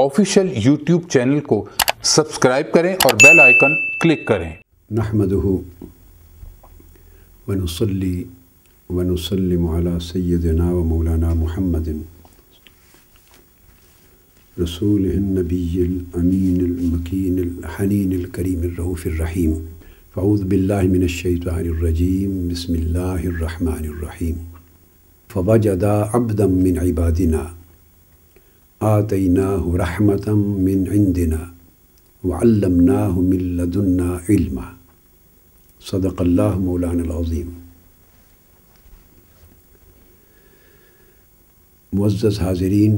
official YouTube channel को subscribe करें और बेल आइकन क्लिक करें नहमदहू वनसली वनसलम सैदना व मौलाना मोहम्मद रसूल नबीमकीनमकीनहनीनकरीमरऊफ़रहीम फ़ौज़ बिल्लामिनशैतरजीम बसमीम फ़वजदा अबदम मिन इबादिना आतना रहमतम मिन इंदिना वल्लमना मिन लदुन्ना इल्मा सदकल्ला मौलानाज़ीम मुज़्ज़ हाजरीन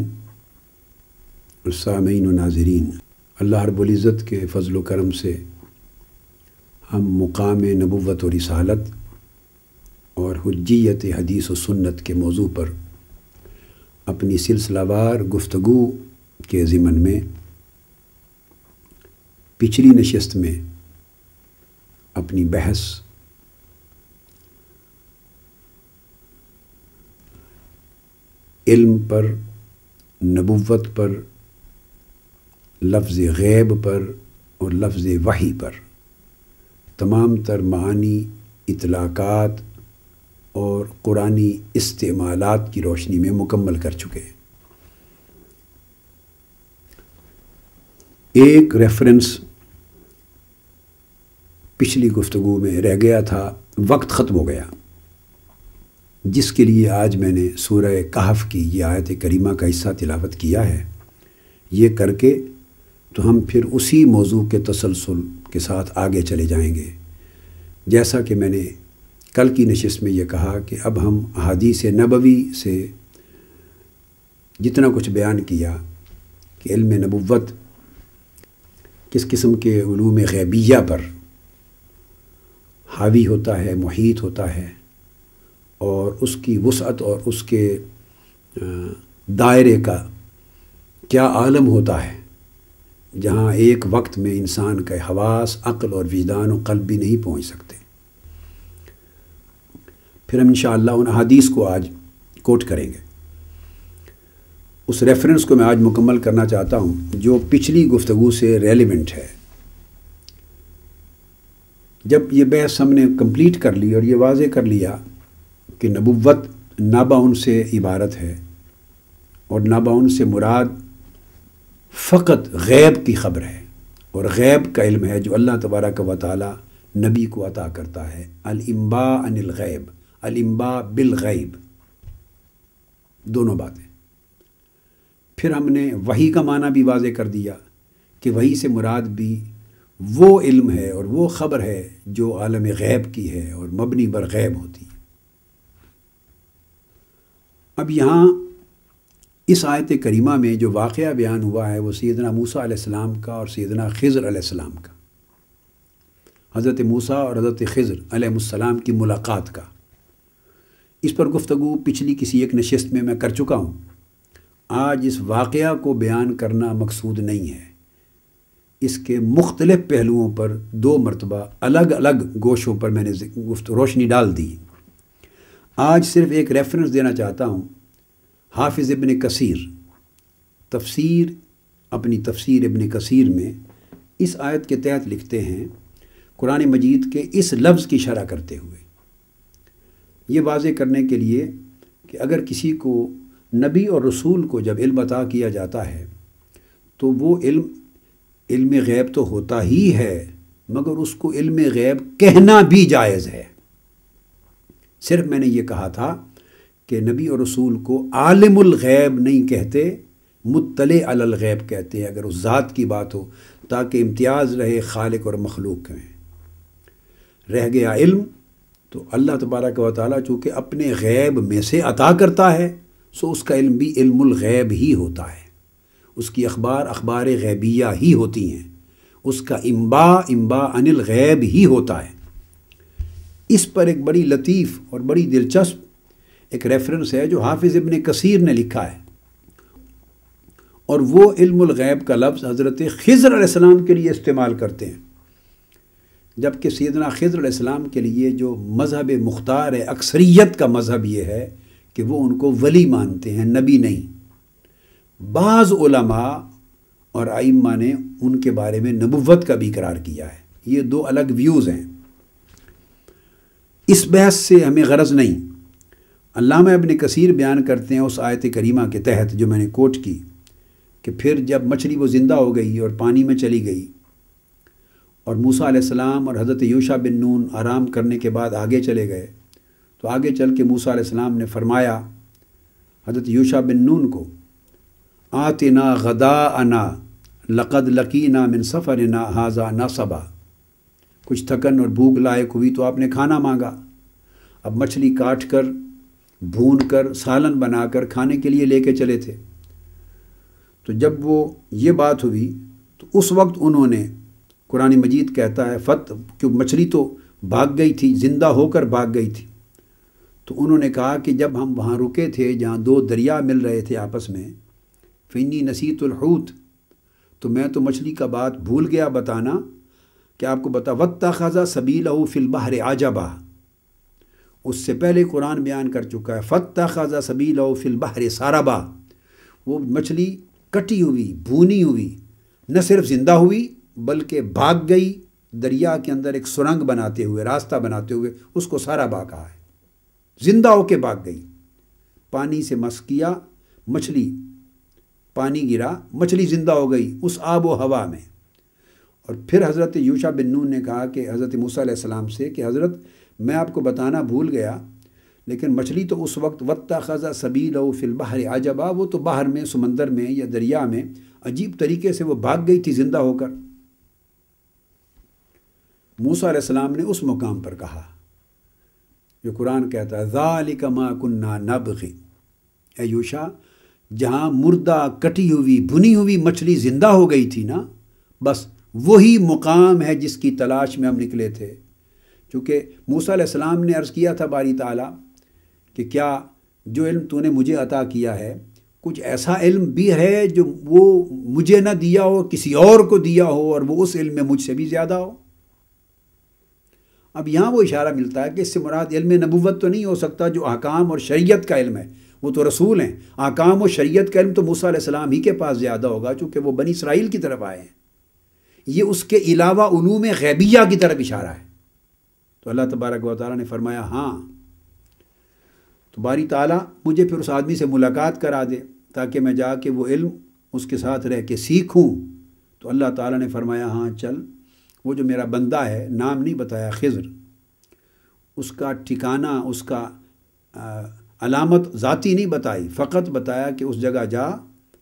सामीन नाजरीन अल्लाह रबुल्ज़त के फ़जल करम से हम मुकाम नबूत और रसालत और हज्जियत हदीस व सुन्नत के मौजू पर अपनी सिलसिलावार गुफ्तगु के ज़िमन में पिछली नशस्त में अपनी बहस इल्म पर नबुवत पर लफ्ज़ गैब पर और लफ्ज़ वही पर तमाम तर मानी इतलाक़ात और कुरानी इस्तेमाल की रोशनी में मुकम्मल कर चुके हैं एक रेफरेंस पिछली गुफ्तु में रह गया था वक्त ख़त्म हो गया जिसके लिए आज मैंने सूर कहफ की यह आयत करीमा का हिस्सा तिलावत किया है ये करके तो हम फिर उसी मौजू के तसलसल के साथ आगे चले जाएंगे जैसा कि मैंने कल की नशस्त में यह कहा कि अब हम हादी से नबवी से जितना कुछ बयान किया कि इल्म नबूत किस किस्म के ूम गैबिया पर हावी होता है मुहित होता है और उसकी वसअत और उसके दायरे का क्या आलम होता है जहाँ एक वक्त में इंसान का हवास अक्ल और विजदान और भी नहीं पहुँच सकता फिर हम इन उन अदीस को आज कोट करेंगे उस रेफरेंस को मैं आज मुकम्मल करना चाहता हूँ जो पिछली गुफ्तगु से रेलिवेंट है जब ये बहस हमने कंप्लीट कर ली और ये वाज कर लिया कि नबुवत नाबाउन से इबारत है और नाबाउन से मुराद फ़कत गैब की खबर है और गैब का इल्म है जो अल्लाह तबारक व वाली नबी को अता करता है अलम्बा अनिल गैब अलिम्बा बिल गैब दोनों बातें फिर हमने वही का माना भी वाज कर दिया कि वही से मुराद भी वो इल्म है और वो ख़बर है जो आलम गैब की है और मबनी बर गैब होती है अब यहाँ इस आयत करीमा में जो वाक़ बयान हुआ है वो सैदना मूसा अलैहिस्सलाम का और सैदना खज़र आलाम का हज़रत मूसा और हज़रत खज़र अलैहिस्सलाम की मुलाकात का इस पर गुफ्तु पिछली किसी एक नशस्त में मैं कर चुका हूँ आज इस वाक़ को बयान करना मकसूद नहीं है इसके मुख्तलिफ पहलुओं पर दो मरतबा अलग अलग गोशों पर मैंने गुफ्त रोशनी डाल दी आज सिर्फ एक रेफरेंस देना चाहता हूँ हाफिज़ इबन कसीर तफसीर अपनी तफसीर इबन कसीर में इस आयत के तहत लिखते हैं कुरान मजीद के इस लफ्ज़ की शरह करते हुए ये वाज करने के लिए कि अगर किसी को नबी और रसूल को जब इल्म अता किया जाता है तो वो इल्म इल्म गैब तो होता ही है मगर उसको इल्म गैब कहना भी जायज़ है सिर्फ मैंने ये कहा था कि नबी और रसूल को आलमुल गैब नहीं कहते मुतले अलल गैब कहते हैं अगर उस ज़ात की बात हो ताकि इम्तियाज़ रहे खालिक और मखलूक में रह गया इल्म तो अल्लाह तबारक व ताली चूँकि अपने गैब में से अता करता है सो उसका इल्म भी इल्मैब ही होता है उसकी अखबार अखबार गैबिया ही होती हैं उसका इम्बा इम्बा अनिल गैब ही होता है इस पर एक बड़ी लतीफ़ और बड़ी दिलचस्प एक रेफरेंस है जो हाफिज़ इबन कसीर ने लिखा है और वो इल्मैब का लफ्ज़ हज़रत खिज़र आसमाम के लिए इस्तेमाल करते हैं जबकि सैदना ख़िज़्रम के लिए जो मज़हब मुख्तार है अक्सरियत का मज़हब ये है कि वो उनको वली मानते हैं नबी नहीं बाज़ और आइम्मा ने उनके बारे में नबुवत का भी करार किया है ये दो अलग व्यूज़ हैं इस बहस से हमें गरज़ नहीं अलाम इबन कसीर बयान करते हैं उस आयत करीमा के तहत जो मैंने कोट की कि फिर जब मछली वो ज़िंदा हो गई और पानी में चली गई और मूसा आसमाम और हज़रत यूशा बिन नून आराम करने के बाद आगे चले गए तो आगे चल के मूसा आसमाम ने फरमाया हज़रत यूशा बिन नून को ना गदा अना लक़द लकी ना मिन ना हाजा ना सबा कुछ थकन और भूख लायक हुई तो आपने खाना मांगा अब मछली काट कर भून कर सालन बनाकर खाने के लिए लेके चले थे तो जब वो ये बात हुई तो उस वक्त उन्होंने कुरान मजीद कहता है फत कि मछली तो भाग गई थी ज़िंदा होकर भाग गई थी तो उन्होंने कहा कि जब हम वहाँ रुके थे जहाँ दो दरिया मिल रहे थे आपस में फ़िनी नसीतुलहूत तो मैं तो मछली का बात भूल गया बताना कि आपको बता वत्ता ख़ाजा सबीला फ़िलबहर आजाबा उससे पहले कुरान बयान कर चुका है फ़त्ता ख़ाजा सबीला फ़िलबहर साराबा वो मछली कटी हुई भूनी हुई न सिर्फ ज़िंदा हुई बल्कि भाग गई दरिया के अंदर एक सुरंग बनाते हुए रास्ता बनाते हुए उसको सारा बा कहा है जिंदा होके भाग गई पानी से मस किया मछली पानी गिरा मछली जिंदा हो गई उस आब व हवा में और फिर हज़रत यूशा बिन नून ने कहा कि हज़रत मूसा से कि हज़रत मैं आपको बताना भूल गया लेकिन मछली तो उस वक्त वत्ता ख़ज़ा सबील व फिलबाहर आजबा वो तो बाहर में समंदर में या दरिया में अजीब तरीके से वो भाग गई थी ज़िंदा होकर मूसा ने उस मुकाम पर कहा जो कुरान कहता है ज़ालिक मा कुन्ना नबगी एयूशा जहाँ मुर्दा कटी हुई भुनी हुई मछली ज़िंदा हो गई थी ना बस वही मुकाम है जिसकी तलाश में हम निकले थे चूँकि मूसा ने अर्ज़ किया था बारी ताला कि क्या जो इल्म तूने मुझे अता किया है कुछ ऐसा इल्म भी है जो वो मुझे ना दिया हो किसी और को दिया हो और वो उस इल्म में मुझसे भी ज़्यादा हो अब यहाँ वो इशारा मिलता है कि इससे मुराद इल्म नबूवत तो नहीं हो सकता जो आकाम और शरीयत का इल्म है वो तो रसूल हैं अकाम और शरीयत का इल्म तो मूसा सलाम ही के पास ज़्यादा होगा चूँकि वो बनी इसराइल की तरफ आए हैं ये उसके अलावा उलूम गैबिया की तरफ इशारा है तो अल्लाह तबारक व ने फरमाया हाँ तो बारी ताला मुझे फिर उस आदमी से मुलाकात करा दे ताकि मैं जाके वो इल्म उसके साथ रह के सीखूँ तो अल्लाह ताला ने फरमाया हाँ चल वो जो मेरा बंदा है नाम नहीं बताया खिज़र उसका ठिकाना उसका आ, अलामत ज़ाती नहीं बताई फ़कत बताया कि उस जगह जा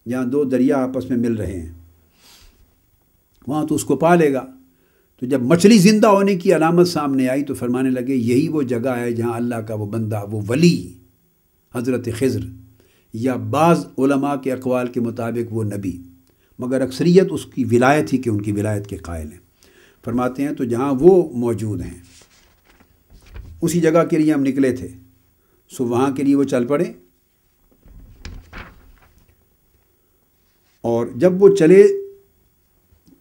जहाँ दो दरिया आपस में मिल रहे हैं वहाँ तो उसको पा लेगा तो जब मछली ज़िंदा होने की अलामत सामने आई तो फरमाने लगे यही वो जगह है जहाँ अल्लाह का वो बंदा वो वली हज़रत खजर या बाज़ के अकवाल के मुताबिक वो नबी मगर अक्सरियत उसकी विलायत ही कि उनकी विलायत के कायल हैं फरमाते हैं तो जहाँ वो मौजूद हैं उसी जगह के लिए हम निकले थे सो वहाँ के लिए वो चल पड़े और जब वो चले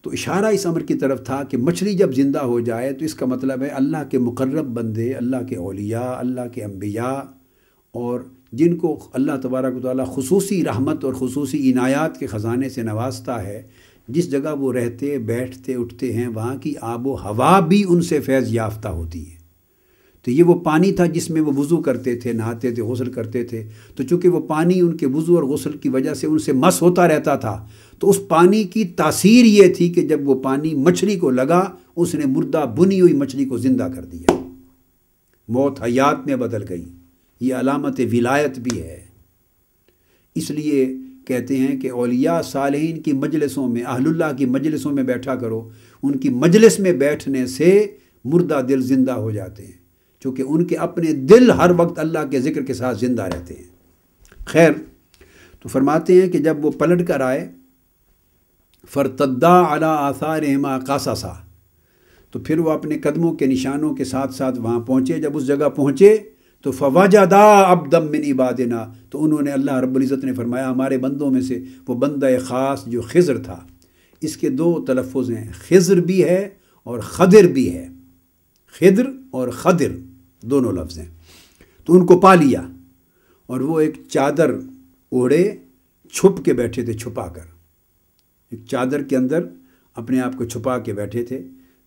तो इशारा इस अमर की तरफ था कि मछली जब ज़िंदा हो जाए तो इसका मतलब है अल्लाह के मुकर्रब बंदे अल्लाह के अलिया अल्लाह के अम्बिया और जिनको अल्लाह तबारक ताली खसूसी रहमत और खसूसी इनायात के ख़ज़ाने से नवाजता है जिस जगह वो रहते बैठते उठते हैं वहाँ की आबो हवा भी उनसे फैज़ याफ्ता होती है तो ये वो पानी था जिसमें वो वज़ू करते थे नहाते थे गसल करते थे तो चूँकि वो पानी उनके वज़ू और गसल की वजह से उनसे मस होता रहता था तो उस पानी की तासीर ये थी कि जब वो पानी मछली को लगा उसने मुर्दा बुनी हुई मछली को ज़िंदा कर दिया मौत हयात में बदल गई ये अलामत विलायत भी है इसलिए कहते हैं कि अलिया सालहीन की मजलसों में अहलुल्ला की मजलसों में बैठा करो उनकी मजलिस में बैठने से मुर्दा दिल ज़िंदा हो जाते हैं चूँकि उनके अपने दिल हर वक्त अल्लाह के ज़िक्र के साथ ज़िंदा रहते हैं खैर तो फरमाते हैं कि जब वो पलट कर आए फरतद्दा अला आसार हमा सा तो फिर वो अपने कदमों के निशानों के साथ साथ वहाँ पहुँचे जब उस जगह पहुँचे तो फवाजादा अबदम मिन इबादना तो उन्होंने अल्लाह रबुल्ज़त ने फरमाया हमारे बंदों में से वो बंद ख़ास जो खज़र था इसके दो तलफ़ हैं खज़र भी है और ख़दर भी है खद्र और ख़दर दोनों लफ्ज़ हैं तो उनको पा लिया और वो एक चादर ओढ़े छुप के बैठे थे छुपा कर एक चादर के अंदर अपने आप को छुपा के बैठे थे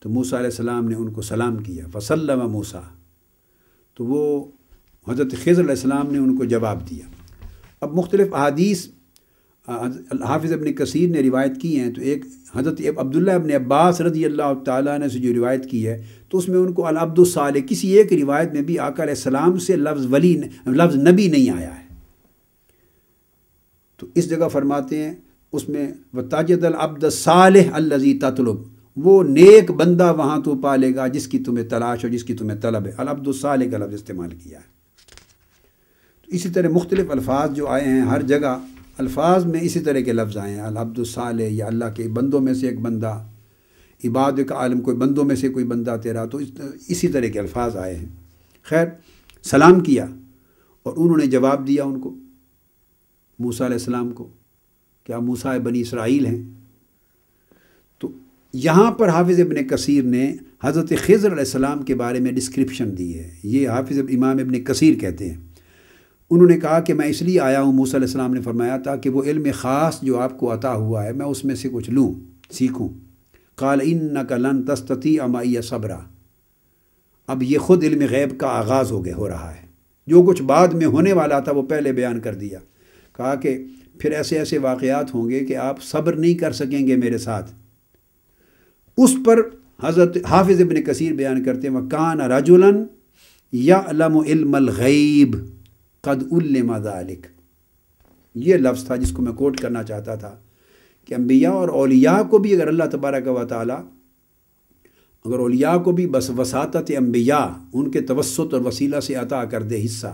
तो मूसा सलाम ने उनको सलाम किया फसल मूसा तो वो हज़रत ख़ज़र ने उनको जवाब दिया अब मुख्तलिफ अदीस हाफिज़ अबन कसीर ने रिवायत की हैं तो एक हज़रत अब्दुल्ल अबन अब्बास रजी अल्लाह ताली रिवायत की है तो उसमें उनको अलअब्दुलसाल किसी एक रिवायत में भी आकर इस्लाम से लफ्ज़ वली लफ्ज़ नबी नहीं आया है तो इस जगह फरमाते हैं उसमें व ताजदलअब्दसाल अल्लजी ततलब वो नेक बंदा वहाँ तो पालेगा जिसकी तुम्हें तलाश हो जिसकी तुम्हें तलब है अलअब्दुलसाल का लफ्ज़ इस्तेमाल किया है इसी तरह मुख्तलिफ़ अल्फाज जो आए हैं हर जगह अल्फाज में इसी तरह के लफ्ज़ आए हैं अलहब्दुलसाल या अल्लाह के बंदों में से एक बंदा इबाद का आलम कोई बंदों में से कोई बंदा तेरा तो इसी तरह के अल्फाज आए हैं खैर सलाम किया और उन्होंने जवाब दिया उनको मूसा सलाम को क्या मूसा बनी इसराइल हैं तो यहाँ पर हाफिज़ इबन कसीर ने हज़रत खज़र सलाम के बारे में डिस्क्रप्शन दी है ये हाफिज़ इमाम इबन कसीर कहते हैं उन्होंने कहा कि मैं इसलिए आया हूँ मूसा ने फरमाया था कि वो इल्म ख़ास जो आपको अता हुआ है मैं उसमें से कुछ लूँ सीखूँ काल इन न कलन तस्तती अमाइया सबरा अब ये ख़ुद इल्म गैब का आगाज़ हो गया हो रहा है जो कुछ बाद में होने वाला था वो पहले बयान कर दिया कहा कि फिर ऐसे ऐसे वाक़ात होंगे कि आप सब्र नहीं कर सकेंगे मेरे साथ उस पर हज़रत हाफिज़ इबन कसीर बयान करते हैं वकान रजुलन या अलम गैब कद उल्लमा ज़ालिक ये लफ्स था जिसको मैं कोट करना चाहता था कि अम्बिया और अलिया को भी अगर अल्लाह तबारक व ताली अगर अलिया को भी बस वसात अम्बिया उनके तवसत और वसीला से अता कर दे हिस्सा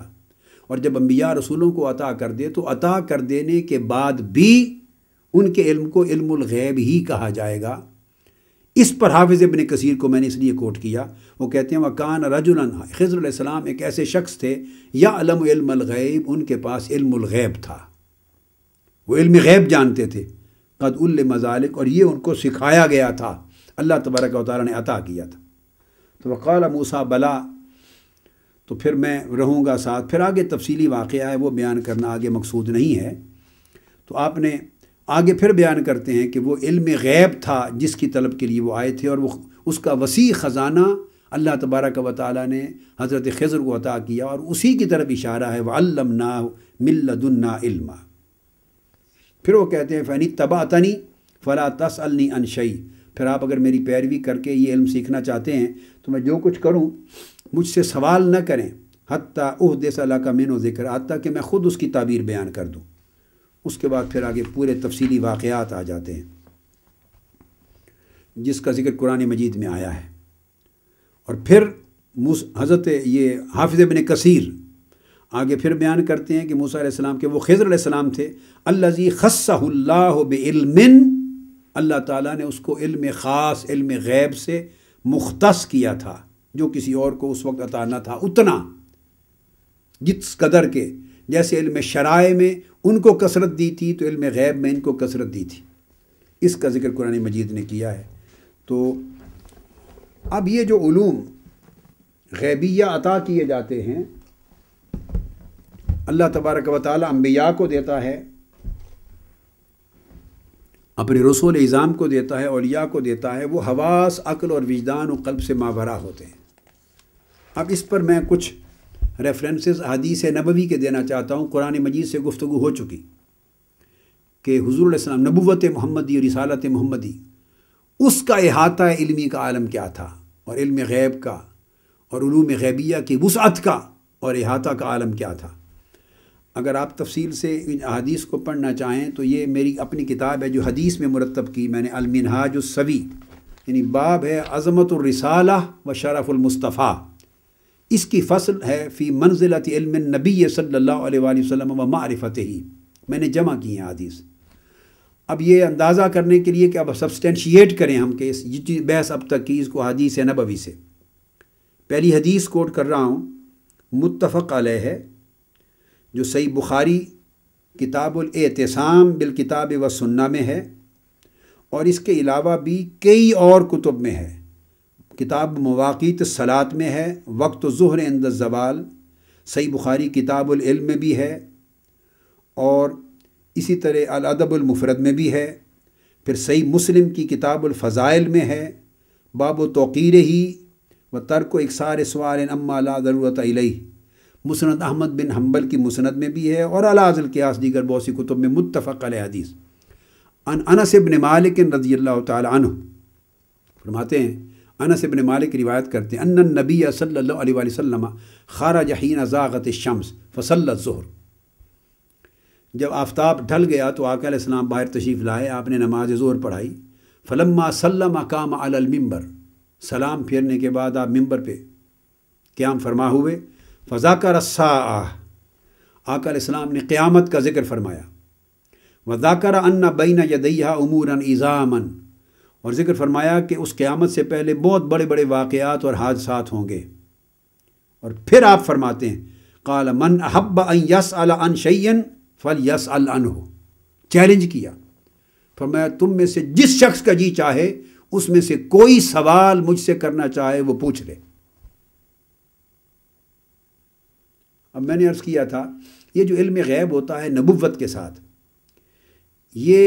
और जब अम्बिया रसूलों को अता कर दे तो अता कर देने के बाद भी उनके इल्म को इल्मगैब ही कहा जाएगा इस पर हाफिज़ इबन कसीर को मैंने इसलिए कोट किया वो कहते हैं वकान रजुलन खज़रसम एक ऐसे शख्स थे या अलमगैब उनके पास इल्मगैब था वो इल्म गैब जानते थे कदउल मजालिक और ये उनको सिखाया गया था अल्लाह तबारक वाली ने अता किया था तो वक़ाल मूसा बला तो फिर मैं रहूँगा साथ फिर आगे तफसीली वाक़ है वो बयान करना आगे मकसूद नहीं है तो आपने आगे फिर बयान करते हैं कि वो इल्म गैब था जिसकी तलब के लिए वो आए थे और वो उसका वसी ख़जाना अल्लाह तबारक व ताली ने हज़रत खज़र को अता किया और उसी की तरफ इशारा है वल्लमना ना इल्मा फिर वो कहते हैं फ़ैनी तबा तनी फ़ला तस अलनी अनशई फिर आप अगर मेरी पैरवी करके ये इल्म सीखना चाहते हैं तो मैं जो कुछ करूँ मुझसे सवाल न करें हती ओह सला का मेनो ज़िक्र आता कि मैं ख़ुद उसकी ताबीर बयान कर दूँ उसके बाद फिर आगे पूरे तफसीली वाक़ात आ जाते हैं जिसका जिक्र कुरान मजीद में आया है और फिर हज़रत ये हाफिज़ बिन कसीर आगे फिर बयान करते हैं कि मूसा अलैहिस्सलाम के वो खजर सलाम थे अल्लाजी खस्साबमिन अल्लाह ताला ने उसको इल्म ख़ास इल्म गैब से मुख्त किया था जो किसी और को उस वक्त अता था उतना जिस कदर के जैसे इल्म शराय में उनको कसरत दी थी तो इल्म गैब में इनको कसरत दी थी इसका जिक्र कुरान मजीद ने किया है तो अब ये जो ूम गैबिया अता किए जाते हैं अल्लाह तबारक व अम्बिया को देता है अपने रसूल इज़ाम को देता है औलिया को देता है वो हवास अक्ल और विजदान और कल्ब से मावरा होते हैं अब इस पर मैं कुछ रेफरेंसेस हदीस नबवी के देना चाहता हूँ कुरान मजीद से गुफ्तु हो चुकी कि हजूर नबूत महमदी और रिसालत महमदी उसका अहाता इल्मी का आलम क्या था और इल्म गैब का और ूम गैबिया की वसअत का और अहाता का आलम क्या था अगर आप तफसील से इन अदीस को पढ़ना चाहें तो ये मेरी अपनी किताब है जो हदीस में मुरतब की मैंने अलमिनहाजुसवी यानी बाब है अज़मत रिसाला व शरफ़ुलमस्तफ़ा इसकी फसल है फ़ी मंजिलत इल्म नबी सल्ला वसम व मारफत ही मैंने जमा की हैं हदीस अब ये अंदाज़ा करने के लिए कि अब सब्सटेंशिएट करें हम कि इस बहस अब तक की इसको हदीस है नबवी से पहली हदीस कोट कर रहा हूँ मुतफ़ आल है जो सही बुखारी किताबुलतसाम बिल किताब व सुन्ना में है और इसके अलावा भी कई और कुतुब में है किताब मवाक़ सलात में है वक्त ज़ुहर इंद जवाल सही बुखारी किताबल में भी है और इसी तरह अलअदबुलमफरद में भी है फिर सही मुस्लिम की किताबलफ़ाइल में है बाब तोक़ीर ही व तर्क सार सवार अम्मा ज़रूरत अलई मुसनद अहमद बिन हम्बल की मुसनद में भी है और अलाजल क्यास दीगर बहुत सी कुतुब में मुतफ़ अदीस अन अनसबन मालिक रजी अल्लाह तन फरमाते हैं अनस इबन मालिक रिवायत करते हैं अन नबी सल्ला खारा जहीन ज़ागत शम्स फसल ज़हर जब आफ्ताब ढल गया तो आका इस्लाम बाहर तशरीफ़ लाए आपने नमाज ज़ोर पढ़ाई फलम्मा सल्लम अकाम अलमिंबर सलाम फेरने के बाद आप मिंबर पे क्याम फरमा हुए फ़ाकर का रस्सा आह इस्लाम ने क़्यामत का जिक्र फरमाया वज़ाकर अन्ना बैन यदैहा उमूरन इज़ामन और ज़िक्र फरमाया कि उस क़्यामत से पहले बहुत बड़े बड़े वाक़ात और हादसा होंगे और फिर आप फरमाते हैं काल मन अहब अन यस अला अन शैन फल यस अल अन हो चैलेंज किया फरमाया तुम में से जिस शख्स का जी चाहे उसमें से कोई सवाल मुझसे करना चाहे वो पूछ ले अब मैंने अर्ज़ किया था ये जो इल्म गैब होता है नबुवत के साथ ये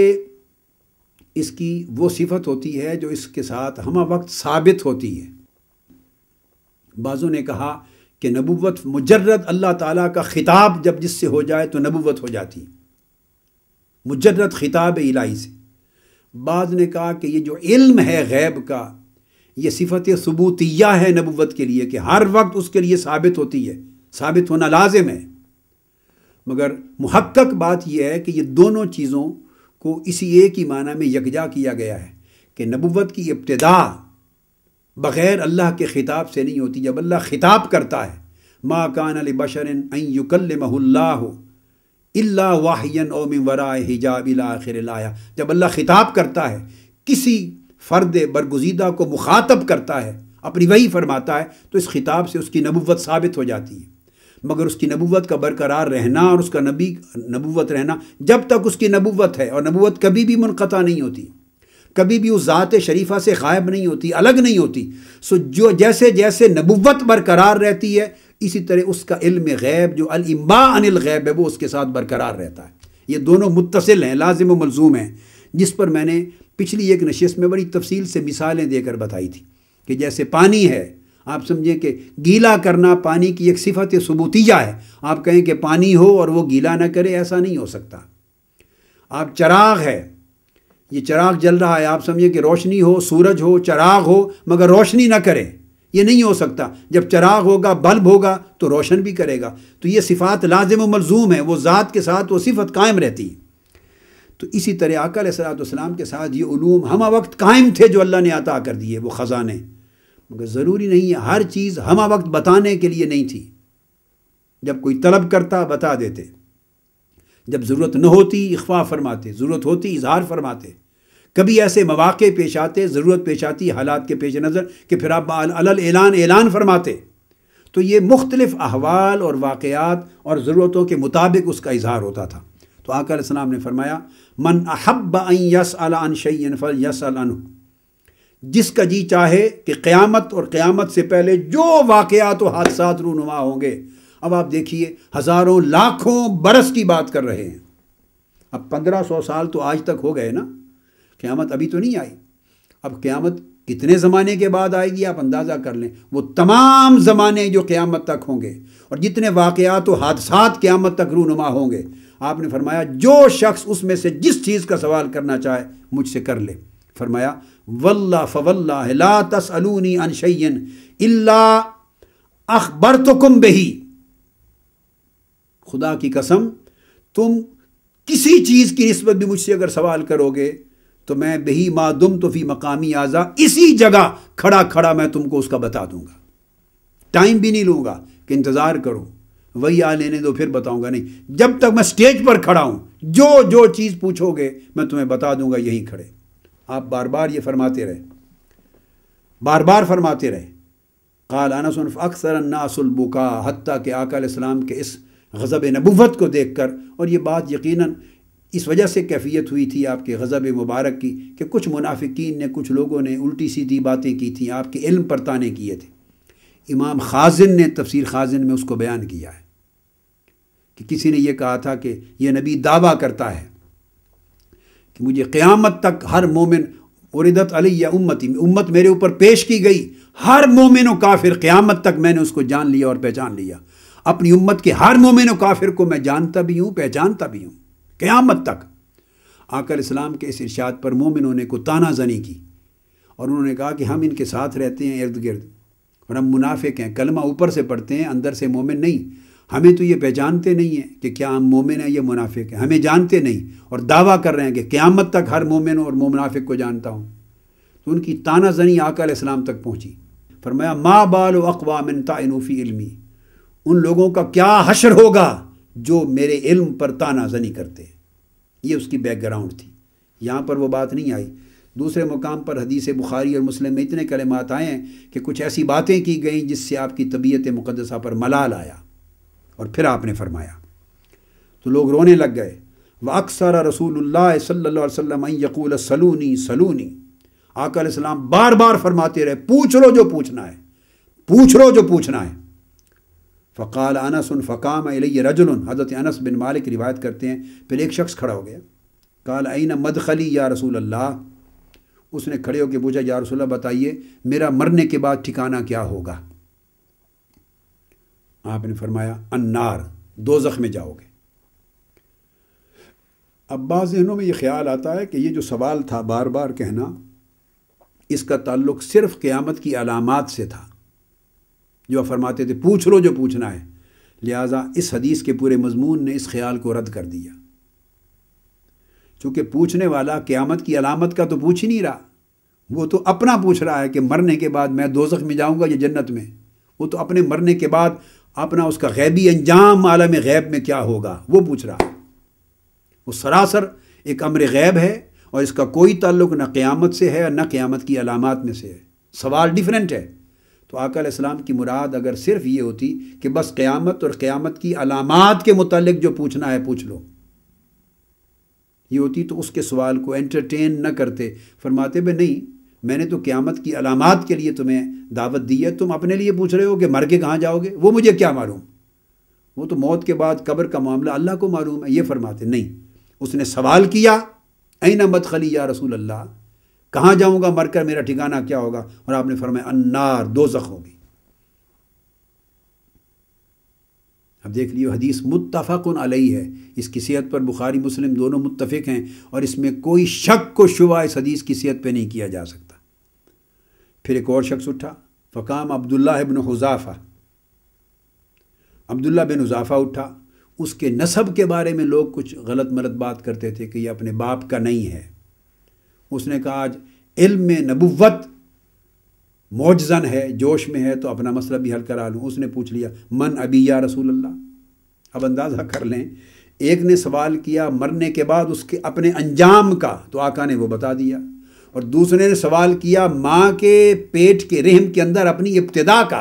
इसकी वो सिफत होती है जो इसके साथ हम वक्त साबित होती है बाज़ों ने कहा कि नबूवत मुजरद अल्लाह ताला का ख़िताब जब जिससे हो जाए तो नबूवत हो जाती मुजरद ख़िताब इलाही से बाद ने कहा कि ये जो इल्म है गैब का ये सिफत सबूतिया है नबूवत के लिए कि हर वक्त उसके लिए साबित होती है साबित होना लाजिम है मगर महक्क बात यह है कि ये दोनों चीज़ों को इसी एक ही माना में यकजा किया गया है कि नबूवत की इब्तदा बग़ैर अल्लाह के ख़िताब से नहीं होती जब अल्लाह ख़िताब करता है मा कान अल बशरन युकल्ला अल्ला वाहन ओम वरा हिजाब आखिर लाया जब अल्लाह ख़िताब करता है किसी फ़र्द बरगुजीदा को मुखातब करता है अपनी वही फरमाता है तो इस खिताब से उसकी नबूवत साबित हो जाती है मगर उसकी नबूवत का बरकरार रहना और उसका नबी नबूवत रहना जब तक उसकी नबूवत है और नबूवत कभी भी मुनक़ा नहीं होती कभी भी उस ज़ात शरीफा से गायब नहीं होती अलग नहीं होती सो जो जैसे जैसे नबूवत बरकरार रहती है इसी तरह उसका इल्म गैब जो अलम्बा अनिल गैब है वो उसके साथ बरकरार रहता है ये दोनों मुतसिल हैं लाजिम मलजूम हैं जिस पर मैंने पिछली एक नशस्त में बड़ी तफसील से मिसालें देकर बताई थी कि जैसे पानी है आप समझें कि गीला करना पानी की एक सिफत सबूतिया है आप कहें कि पानी हो और वो गीला ना करे ऐसा नहीं हो सकता आप चराग है ये चराग जल रहा है आप समझें कि रोशनी हो सूरज हो चराग हो मगर रोशनी ना करे ये नहीं हो सकता जब चराग होगा बल्ब होगा तो रोशन भी करेगा तो ये सिफात लाजम मलजूम है वो ज़ात के साथ वो सिफत कायम रहती है तो इसी तरह अकल सलाम के साथ ये ूम हम वक्त कायम थे जो अल्लाह ने अता कर दिए वो ख़ज़ाने मगर ज़रूरी नहीं है हर चीज़ हम वक्त बताने के लिए नहीं थी जब कोई तलब करता बता देते जब ज़रूरत न होती अखवा फरमाते ज़रूरत होती इजहार फरमाते कभी ऐसे मौाक़े पेश आते ज़रूरत पेश आती हालात के पेश नज़र कि फिर आप अलल ऐलान ऐलान फरमाते तो ये मुख्तलिफ़ अहवाल और वाक़ात और ज़रूरतों के मुताबिक उसका इजहार होता था तो आकर ने फरमाया मन अहब यस अलान अन शैन फल यस अनु जिसका जी चाहे कि क़्यामत और क़्यामत से पहले जो वाक़ात व हादसा रूनुमा होंगे अब आप देखिए हज़ारों लाखों बरस की बात कर रहे हैं अब पंद्रह सौ साल तो आज तक हो गए ना क़्यामत अभी तो नहीं आई अब क़्यामत कितने ज़माने के बाद आएगी आप अंदाज़ा कर लें वो तमाम ज़माने जो क़्यामत तक होंगे और जितने वाक़ात व हादसा क़्यामत तक रूनुमा होंगे आपने फरमाया जो शख्स उसमें से जिस चीज़ का सवाल करना चाहे मुझसे कर ले फरमाया वल्ला फ़वल्ला ला अलूनी अनशन इल्ला अखबर तो कुम बही खुदा की कसम तुम किसी चीज़ की नस्बत भी मुझसे अगर सवाल करोगे तो मैं बही दुम तो फी मकामी आज़ा इसी जगह खड़ा खड़ा मैं तुमको उसका बता दूंगा टाइम भी नहीं लूंगा कि इंतज़ार करो वही आ लेने दो फिर बताऊंगा नहीं जब तक मैं स्टेज पर खड़ा हूं जो जो चीज़ पूछोगे मैं तुम्हें बता दूंगा यहीं खड़े आप बार बार ये फरमाते रहे बार बार फरमाते रहे काल अनसनफ अक्सर नासबुका हती के आकाम के इस गज़ब नबूत को देख कर और ये बात यकीन इस वजह से कैफियत हुई थी आपके गज़ब मुबारक की कि कुछ मुनाफिकीन ने कुछ लोगों ने उल्टी सीधी बातें की थी आपके इल्म पर ताने किए थे इमाम खाजिन ने तफसर खाजिन में उसको बयान किया है कि किसी ने यह कहा था कि यह नबी दावा करता है कि मुझे क़्यामत तक हर मोमिन उरिदत अली या उम्मती उम्मत मेरे ऊपर पेश की गई हर मोमिन काफिर क़्यामत तक मैंने उसको जान लिया और पहचान लिया अपनी उम्मत के हर मोमिन काफिर को मैं जानता भी हूँ पहचानता भी हूँ क़्यामत तक आकर इस्लाम के इस इर्शाद पर मोमिनों ने को ताना जनी की और उन्होंने कहा कि हम इनके साथ रहते हैं इर्द गिर्द और हम मुनाफिक हैं कलमा ऊपर से पढ़ते हैं अंदर से मोमिन नहीं हमें तो ये पहचानते नहीं है कि क्या हम मोमिन हैं या मुनाफिक हैं हमें जानते नहीं और दावा कर रहे हैं कि क़्यामत तक हर मोमिन और मुनाफिक को जानता हूँ तो उनकी ताना जनी आकल इस्लाम तक पहुँची फरमाया माँ बाल अकवामिन तानूफ़ी इलमी उन लोगों का क्या हशर होगा जो मेरे इल्म पर ताना जनी करते हैं ये उसकी बैकग्राउंड थी यहाँ पर वो बात नहीं आई दूसरे मुकाम पर हदीस बुखारी और मुस्लिम में इतने कलेमात आए हैं कि कुछ ऐसी बातें की गई जिससे आपकी तबीयत मुकदसा पर मलाल आया और फिर आपने फरमाया तो लोग रोने लग गए व अक्सर रसूल सल्लाकूल यकूल सलूनी सलूनी आकर इस्लाम बार बार फरमाते रहे पूछ लो जो पूछना है पूछ लो जो पूछना है फ़काल अनस उन फ़काम रजुल हज़रत अनस बिन मालिक रिवायत करते हैं फिर एक शख्स खड़ा हो गया काल मद मदखली या रसूल अल्लाह उसने खड़े होकर पूछा या रसूल बताइए मेरा मरने के बाद ठिकाना क्या होगा आपने फरमाया अन्नार दो में जाओगे अब बाज़ जहनों में ये ख्याल आता है कि ये जो सवाल था बार बार कहना इसका ताल्लुक सिर्फ क़्यामत की अलामत से था जो फरमाते थे पूछ लो जो पूछना है लिहाजा इस हदीस के पूरे मजमून ने इस ख्याल को रद्द कर दिया चूंकि पूछने वाला क़्यामत की अलामत का तो पूछ ही नहीं रहा वो तो अपना पूछ रहा है कि मरने के बाद मैं दोजख में जाऊँगा या जन्नत में वो तो अपने मरने के बाद अपना उसका गैबी अंजाम आलम गैब में क्या होगा वो पूछ रहा है वो सरासर एक अमर गैब है और इसका कोई ताल्लुक न क़्यामत से है न क़्यामत की अलामत में से है सवाल डिफरेंट है तो इस्लाम की मुराद अगर सिर्फ ये होती कि बस क़्यामत और क़्यामत की अलामत के मतलब जो पूछना है पूछ लो ये होती तो उसके सवाल को एंटरटेन न करते फरमाते भाई नहीं मैंने तो क़्यामत की अलामत के लिए तुम्हें दावत दी है तुम अपने लिए पूछ रहे हो कि मर के कहाँ जाओगे वो मुझे क्या मालूम वो तो मौत के बाद कब्र का मामला अल्लाह को मालूम है ये फरमाते नहीं उसने सवाल किया ऐ ना मत खली या रसूल अल्लाह कहाँ जाऊँगा मर कर मेरा ठिकाना क्या होगा और आपने फरमाया अन्नार दो जख होगी अब देख लियो हदीस मुतफ़न अलई है इसकी सेहत पर बुखारी मुस्लिम दोनों मुतफ़ हैं और इसमें कोई शक को शुबा इस हदीस की सेहत पर नहीं किया जा सकता फिर एक और शख्स उठा फ़काम अब्दुल्ला इबन हुजाफ़ा अब्दुल्ला बिन हुजाफ़ा उठा उसके नसब के बारे में लोग कुछ गलत मलत बात करते थे कि यह अपने बाप का नहीं है उसने कहा आज इल्म में नबुवत मौजन है जोश में है तो अपना मसला भी हल करा लूँ उसने पूछ लिया मन अभी या रसूल अल्लाह अब अंदाज़ा कर लें एक ने सवाल किया मरने के बाद उसके अपने अंजाम का तो आका ने वो बता दिया और दूसरे ने सवाल किया माँ के पेट के रहम के अंदर अपनी इब्तदा का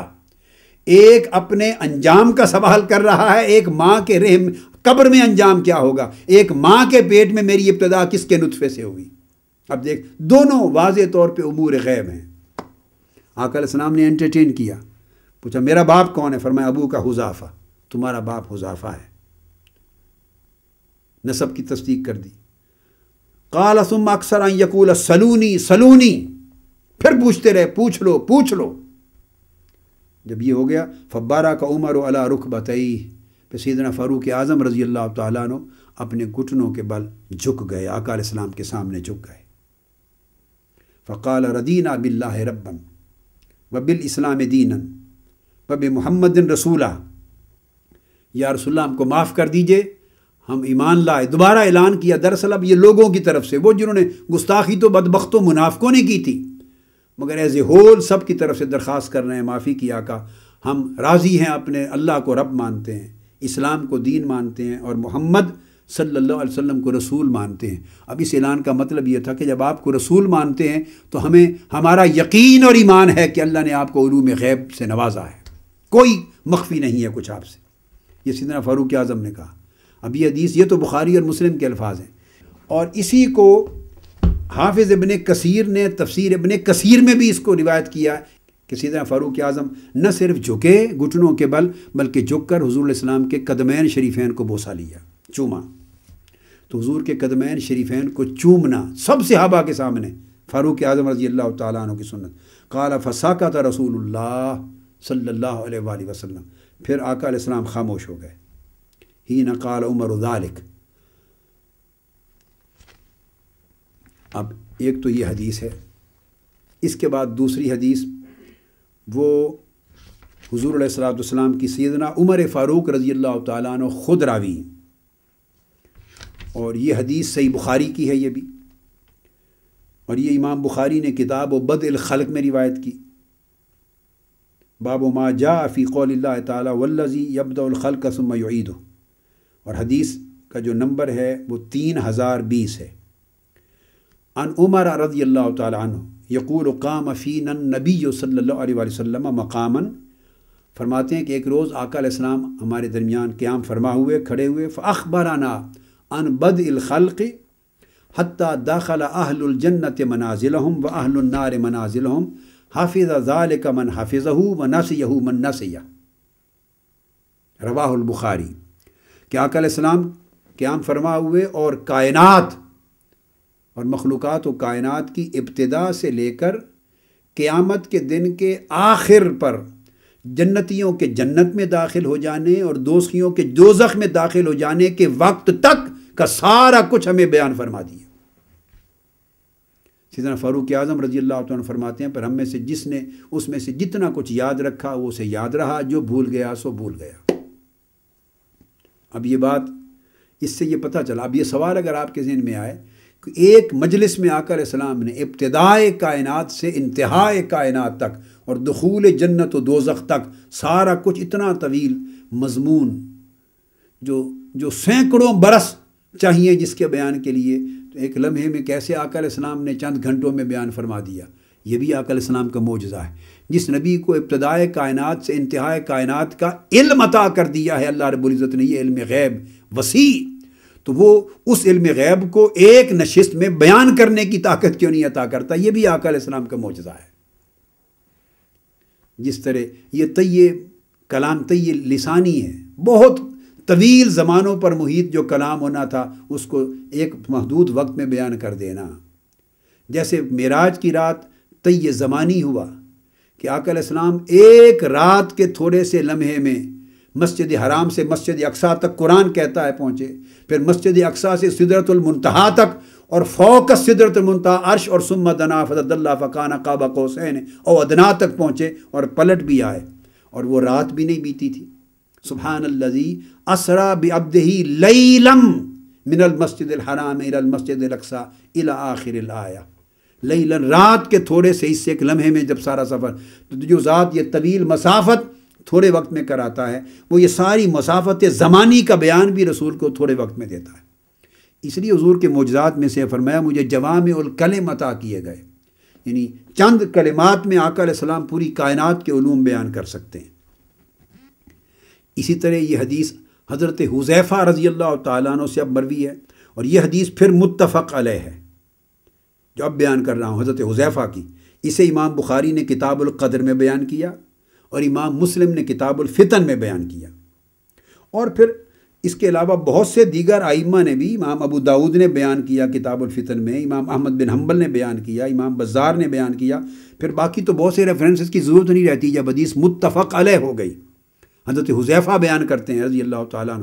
एक अपने अंजाम का सवाल कर रहा है एक माँ के रहम कब्र में अंजाम क्या होगा एक माँ के पेट में मेरी इब्तदा किसके नुतफ़े से हुई अब देख दोनों वाज तौर पर अमूर गैब हैं आकल इस्लाम ने एंटरटेन किया पूछा मेरा बाप कौन है फरमाया अबू का हुजाफा तुम्हारा बाप हुजाफा है नसब की तस्दीक कर दी काला सुम अक्सर यकूल सलूनी सलूनी फिर पूछते रहे पूछ लो पूछ लो जब ये हो गया फब्बारा का उमर अला रुख बतई फिर सीदना फ़ारूक आज़म रजी अल्लाह तु अपने घुटनों के बल झुक गए आकाल इस्लाम के सामने झुक गए फ़काल रदीना बिल्ला रब्बन व बिल इस्लाम दीनन वब मोहम्मद रसूला या रसुल्ला हमको माफ़ कर दीजिए हम ईमान लाए दोबारा ऐलान किया दरअसल अब ये लोगों की तरफ से वो जिन्होंने गुस्ताखी तो बदबख्त मुनाफकों ने की थी मगर एज ए होल सब की तरफ से दरख्वास्त कर रहे हैं माफ़ी किया का हम राज़ी हैं अपने अल्लाह को रब मानते हैं इस्लाम को दीन मानते हैं और मोहम्मद सल्लल्लाहु अलैहि वसल्लम को रसूल मानते हैं अब इस ऐलान का मतलब ये था कि जब आपको रसूल मानते हैं तो हमें हमारा यकीन और ईमान है कि अल्लाह ने आपको उलूम गैब से नवाजा है कोई मख्फी नहीं है कुछ आपसे ये सीधा फ़ारूक आज़म ने कहा अब ये हदीस ये तो बुखारी और मुस्लिम के अल्फाज हैं और इसी को हाफिज़ इबन कसीर ने तफसीर इबन कसीर में भी इसको रिवायत किया किसी तरह फ़ारूक आज़म न सिर्फ झुके घुटनों के बल बल्कि झुक कर हजूर इस्लाम के कदमैन शरीफैन को बोसा लिया चूमा तो हजूर के कदमैन शरीफैन को चूमना सब सिहाबा के सामने फ़ारूक आज़म रजी अल्लाह तु की सुनत काला फसाका था रसूल सल्ला वसलम फिर आका आकाम खामोश हो गए حين قال उमर उदालिक अब एक तो ये हदीस है इसके बाद दूसरी हदीस वो हजूर सलाम की सैदना उमर फ़ारूक रज़ी अल्लाह तु रावी और ये हदीस सही बुखारी की है ये भी और ये इमाम बुखारी ने किताब व बद खलक में रिवायत की बाबो मा जा फ़ी कौल ताली यबदलखल कसम और हदीस का जो नंबर है वो तीन हज़ार बीस है अन उमर रज़ी अल्लाह तु यकूल काम फ़ीन नबी सल्ला वसम मकामन फरमाते हैं कि एक रोज़ आकाम हमारे दरमियान क्याम फरमा हुए खड़े हुए अखबराना अन बद इलखलक़ हती दाखला अहलजन्नत मनाजिल व अहलनार मनाजिल हाफिज़ ज़ाल का मन हाफिज़ व नसयू मन नसया रवाहुल बुखारी कि आकल इस्लाम क्याम फरमा हुए और कायनात और मखलूक़ व कायनात की इब्तदा से लेकर क़्यामत के दिन के आखिर पर जन्नतियों के जन्नत में दाखिल हो जाने और दोस्तियों के जोजख में दाखिल हो जाने के वक्त तक का सारा कुछ हमें बयान फरमा दिया इसी तरह फ़ारूक आज़म रजी अल्लाह फरमाते हैं पर हम में से जिसने उसमें से जितना कुछ याद रखा वो उसे याद रहा जो भूल गया सो भूल गया अब ये बात इससे ये पता चला अब ये सवाल अगर आपके जहन में आए कि एक मजलिस में आकर इस्लाम ने इब्तदाए कायनात से इंतहाए कायनात तक और दखूल जन्नत व दोजख तक सारा कुछ इतना तवील मजमून जो जो सैकड़ों बरस चाहिए जिसके बयान के लिए तो एक लम्हे में कैसे आकर इस्लाम ने चंद घंटों में बयान फरमा दिया ये भी आकल इस्लाम का मौजा है जिस नबी को इब्तदाय कायनात से इंतहा कायनात का इल्म अता कर दिया है अल्लाह रबुल्ज़त ने यह इल्म गैब वसी तो वो उस इल्म गैब को एक नशिस्त में बयान करने की ताकत क्यों नहीं अता करता ये भी आका इस्लाम का मुजज़ा है जिस तरह ये तय कलाम तय लिसानी है बहुत तवील ज़मानों पर मुहित जो कलाम होना था उसको एक महदूद वक्त में बयान कर देना जैसे मेराज की रात तय ज़मानी हुआ कि आकल इस्लाम एक रात के थोड़े से लम्हे में मस्जिद हराम से मस्जिद अक्सा तक कुरान कहता है पहुँचे फिर मस्जिद अक्सा से सिदरतुलमतहा तक और फ़ौक सिदरतमनता अर्श और सुम्मा दना फ़तल्ला फ़काना काबा कोसैन और अदना तक पहुँचे और पलट भी आए और वो रात भी नहीं बीती थी सुबहान लजी असरा बब्द ही लम मिनल मस्जिद हराम मिनल मस्जिद अक्सा इला आखिर आया लई रात के थोड़े से इससे एक लम्हे में जब सारा सफ़र तो जो ज़ात ये तवील मसाफत थोड़े वक्त में कराता है वो ये सारी मसाफत ज़मानी का बयान भी रसूल को थोड़े वक्त में देता है इसलिए हजूर के मौजात में से फरमाया मुझे जवाम कलम अता किए गए यानी चंद कलिमात में आकर सलाम पूरी कायनात के ूम बयान कर सकते हैं इसी तरह ये हदीस हज़रत हुज़ैफ़ा रज़ी अल्लाह तु से अब मरवी है और यह हदीस फिर मुतफ़ अलह है जो अब बयान कर रहा हूँ हज़रत हुज़ैफ़ा की इसे इमाम बुखारी ने किताबुल्क़द्र में बयान किया और इमाम मुस्लिम ने किताबुल्फ़ितन में बयान किया और फिर इसके अलावा बहुत से दीगर आइमा ने भी इमाम अबू दाऊद ने बयान किया किताबुल्फ़ितन में इमाम अहमद बिन हम्बल ने बयान किया इमाम बज़ार ने बयान किया फिर बाकी तो बहुत से रेफरेंसेस की ज़रूरत नहीं रहती जब हदीस मुतफ़क़ अलह हो गई हज़रत हुजैफ़ा बयान करते हैं रजी अल्लाह ताली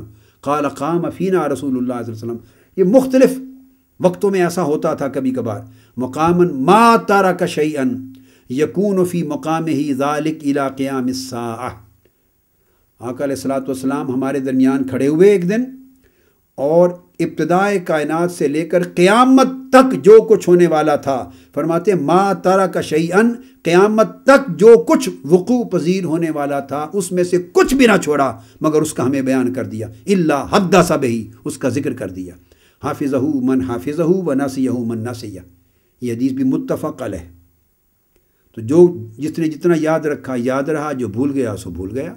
क़ाल क़ाम अफ़ीना रसूल वसम ये मुख्तलिफ़ वक्तों में ऐसा होता था कभी कभार मकामन मा तारा का अन यकून फ़ी मकाम ही ज़ालिक इला आकल आका हमारे दरमियान खड़े हुए एक दिन और इब्तदाए कायनात से लेकर क़्यामत तक जो कुछ होने वाला था फरमाते मा तारा का अन क़्यामत तक जो कुछ वकू पजीर होने वाला था उसमें से कुछ भी ना छोड़ा मगर उसका हमें बयान कर दिया इल्ला हद्दा सा बही उसका जिक्र कर दिया हाफिज़ मन हाफिज़ व नसीहू मन नसीह ये हदीस भी मुतफ़ल है तो जो जिसने जितना याद रखा याद रहा जो भूल गया सो भूल गया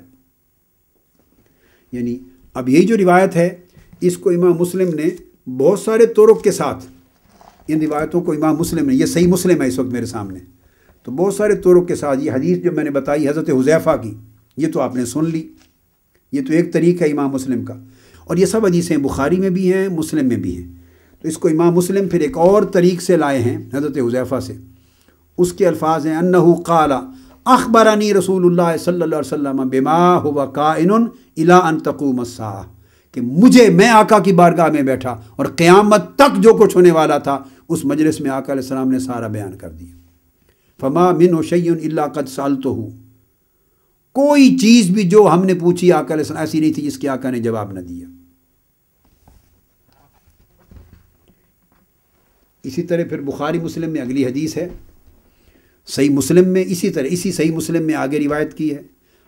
यानी अब यही जो रिवायत है इसको इमाम मुस्लिम ने बहुत सारे तौरों के साथ इन रिवायतों को इमाम मुस्लिम ने यह सही मुस्लिम है इस वक्त मेरे सामने तो बहुत सारे तौरों के साथ ये हदीस जो मैंने बताई हज़रत हुजैफ़ा की ये तो आपने सुन ली ये तो एक तरीक़ है इमाम मुस्लिम का और ये सब हदीसें बुखारी में भी हैं मुस्लिम में भी हैं तो इसको इमाम मुस्लिम फिर एक और तरीक़ से लाए हैं हज़रत हुज़ैफ़ा से उसके अल्फाज हैं अन्ना काला अखबरानी रसूल सल्ला बेमा हुआ काइन इला अन कि मुझे मैं आका की बारगाह में बैठा और क़्यामत तक जो कुछ होने वाला था उस मजलिस में आका सलाम ने सारा बयान कर दिया फमा मिन शैन अला कद साल तो हूँ कोई चीज़ भी जो हमने पूछी आका ऐसी नहीं थी जिसके आका ने जवाब न दिया इसी तरह फिर बुखारी मुस्लिम में अगली हदीस है सही मुस्लिम में इसी तरह इसी सही मुस्लिम में आगे रिवायत की है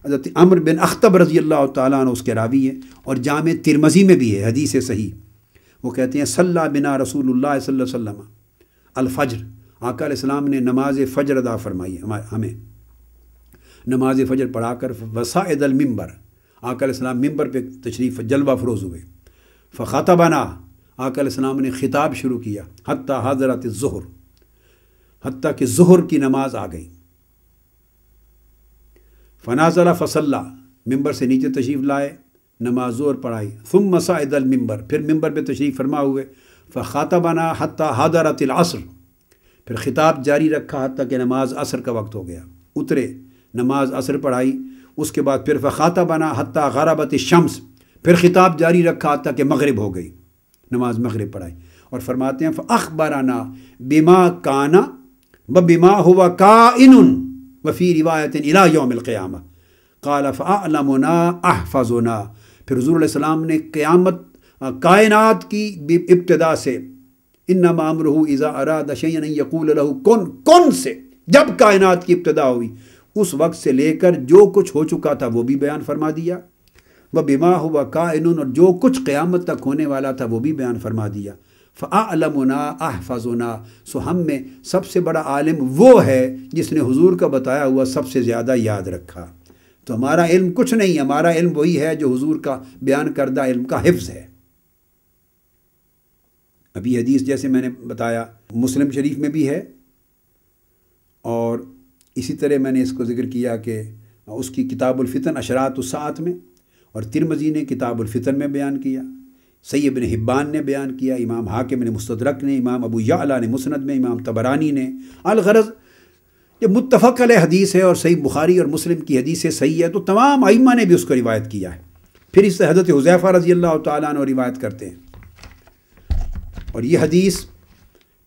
हज़रत अमर बिन अख्तब रज़ी अल्लाह तन उसके रावी है और जाम तिरमजी में भी है हदीस है सही वो कहते हैं सल्ला बिना रसूल सल्लम अलफ़जर इस्लाम ने नमाज फ़जर अदा फरमाई हमें नमाज फजर पढ़ा कर वसाइदल मम्बर आकलम मम्बर पर तशरीफ़ जलवा फरोज़ हुए फ़ाता बना आकलम ने ख़िताब शुरू किया हती हाजरत ज़हर हती कि ज़हर की नमाज आ गई फ़नाजला फसल्ला मम्बर से नीचे तशरीफ़ लाए नमाज और पढ़ाई फ़ुम मसादल मम्बर फिर मम्बर पर तशरीफ़ फरमा हुए फ़ाता बना हती हाजरत असर फिर ख़िताब जारी रखा हती कि नमाज असर का वक्त हो गया उतरे नमाज असर पढ़ाई उसके बाद फिर फ़ाता बना हती गराबत शम्स फिर ख़िताब जारी रखा तक कि मगरब हो गई नमाज मगरब पढ़ाई और फरमाते हैं अखबाराना बीमा काना ब बीमा हुआ का इन वफ़ी रिवायत इला योमक़्याम काला फ़ालमना अहफना फिर हजूर ने क़्यामत कायनत की इब्तदा से इन मामरू इज़ा अरा दशन यकूल कौन कौन से जब कायनत की इब्तदा हुई उस वक्त से लेकर जो कुछ हो चुका था वो भी बयान फरमा दिया वह बीमा हुआ का और जो कुछ क़्यामत तक होने वाला था वो भी बयान फरमा दिया फ़ालमना अहफजना सो हम में सबसे बड़ा आलम वो है जिसने हुजूर का बताया हुआ सबसे ज़्यादा याद रखा तो हमारा इल्म कुछ नहीं हमारा इल्म वही है जो हुजूर का बयान करदा इल्म का हिफ्ज़ है अभी हदीस जैसे मैंने बताया मुस्लिम शरीफ में भी है और इसी तरह मैंने इसको ज़िक्र किया कि उसकी किताबुलफ़ितन अशरात सात में और तिरमजी ने किताबुलफ़ितन में बयान किया सैद बिन हिब्बान ने बयान किया इमाम हाकिम ने मुस्तदरक ने इमाम अबू याला ने मुसनद में इमाम तबरानी ने अलगरज़ जब मुतफ़क़ अल हदीस है और सही बुखारी और मुस्लिम की हदीस है सही है तो तमाम आइमा ने भी उसको रिवायत किया है फिर इससे हज़रत हुज़ैफ़ा रज़ी अल्लाह तु रिवायत करते हैं और ये हदीस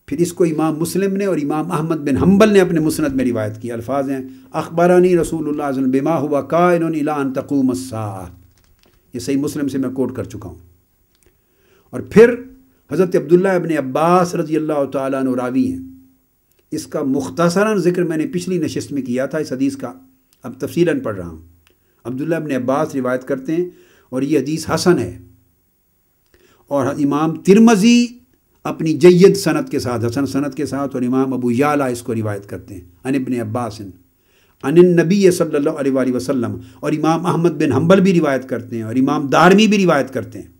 फिर इसको इमाम मुस्लिम ने और इमाम अहमद बिन हम्बल ने अपने मुसनद में रिवायत की अल्फाज हैं अखबारानी रसूल बिमा हुआ कायन तकूम ये सही मुस्लिम से मैं कोट कर चुका हूँ और फिर हज़रत अब्दुल्ला अबन अब्बास रजी अल्लाह तवी हैं इसका मुख्तसरा जिक्र मैंने पिछली नशस्त में किया था इस हदीस का अब तफसीला पढ़ रहा हूँ अब्दुल्ला अबन अब्बास रिवायत करते हैं और ये हदीस हसन है और इमाम तिरमजी अपनी जैद सनत के साथ हसन सनत के साथ और इमाम अबू याला इसको रिवायत करते हैं अनबन अब्बास अन नबी सल्ला वसलम और इमाम अहमद बिन हम्बल भी रिवायत करते हैं और इमाम दारमी भी रिवायत करते हैं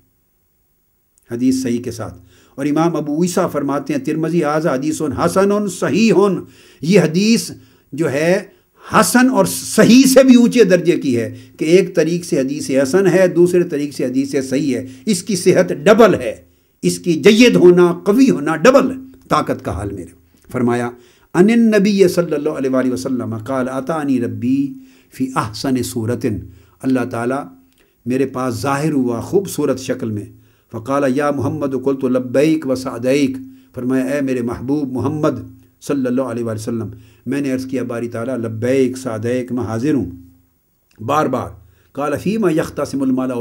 हदीस सही के साथ और इमाम अबू ईसा फरमाते हैं तिरमजी आज हदीस हसन सही होन ये हदीस जो है हसन और सही से भी ऊंचे दर्जे की है कि एक तरीक से हदीस हसन है दूसरे तरीक से हदीस सही है इसकी सेहत डबल है इसकी जयद होना कवि होना डबल ताकत का हाल मेरे फरमाया अन नबी सल्ला वसलम काल अतानी रब्बी फ़ी आहसन सूरतिन अल्लाह ताला मेरे पास ज़ाहिर हुआ खूबसूरत शक्ल में फ़काल या मोहम्मद कुल तो लब्बैक व सदैक फरमाया ए मेरे महबूब मोहम्मद सल्ला वसलम मैंने अर्ज़ किया बारी ताला लब्बैक सदैक मैं हाजिर हूँ बार बार कालफ़ी मैं यख्तमलमाला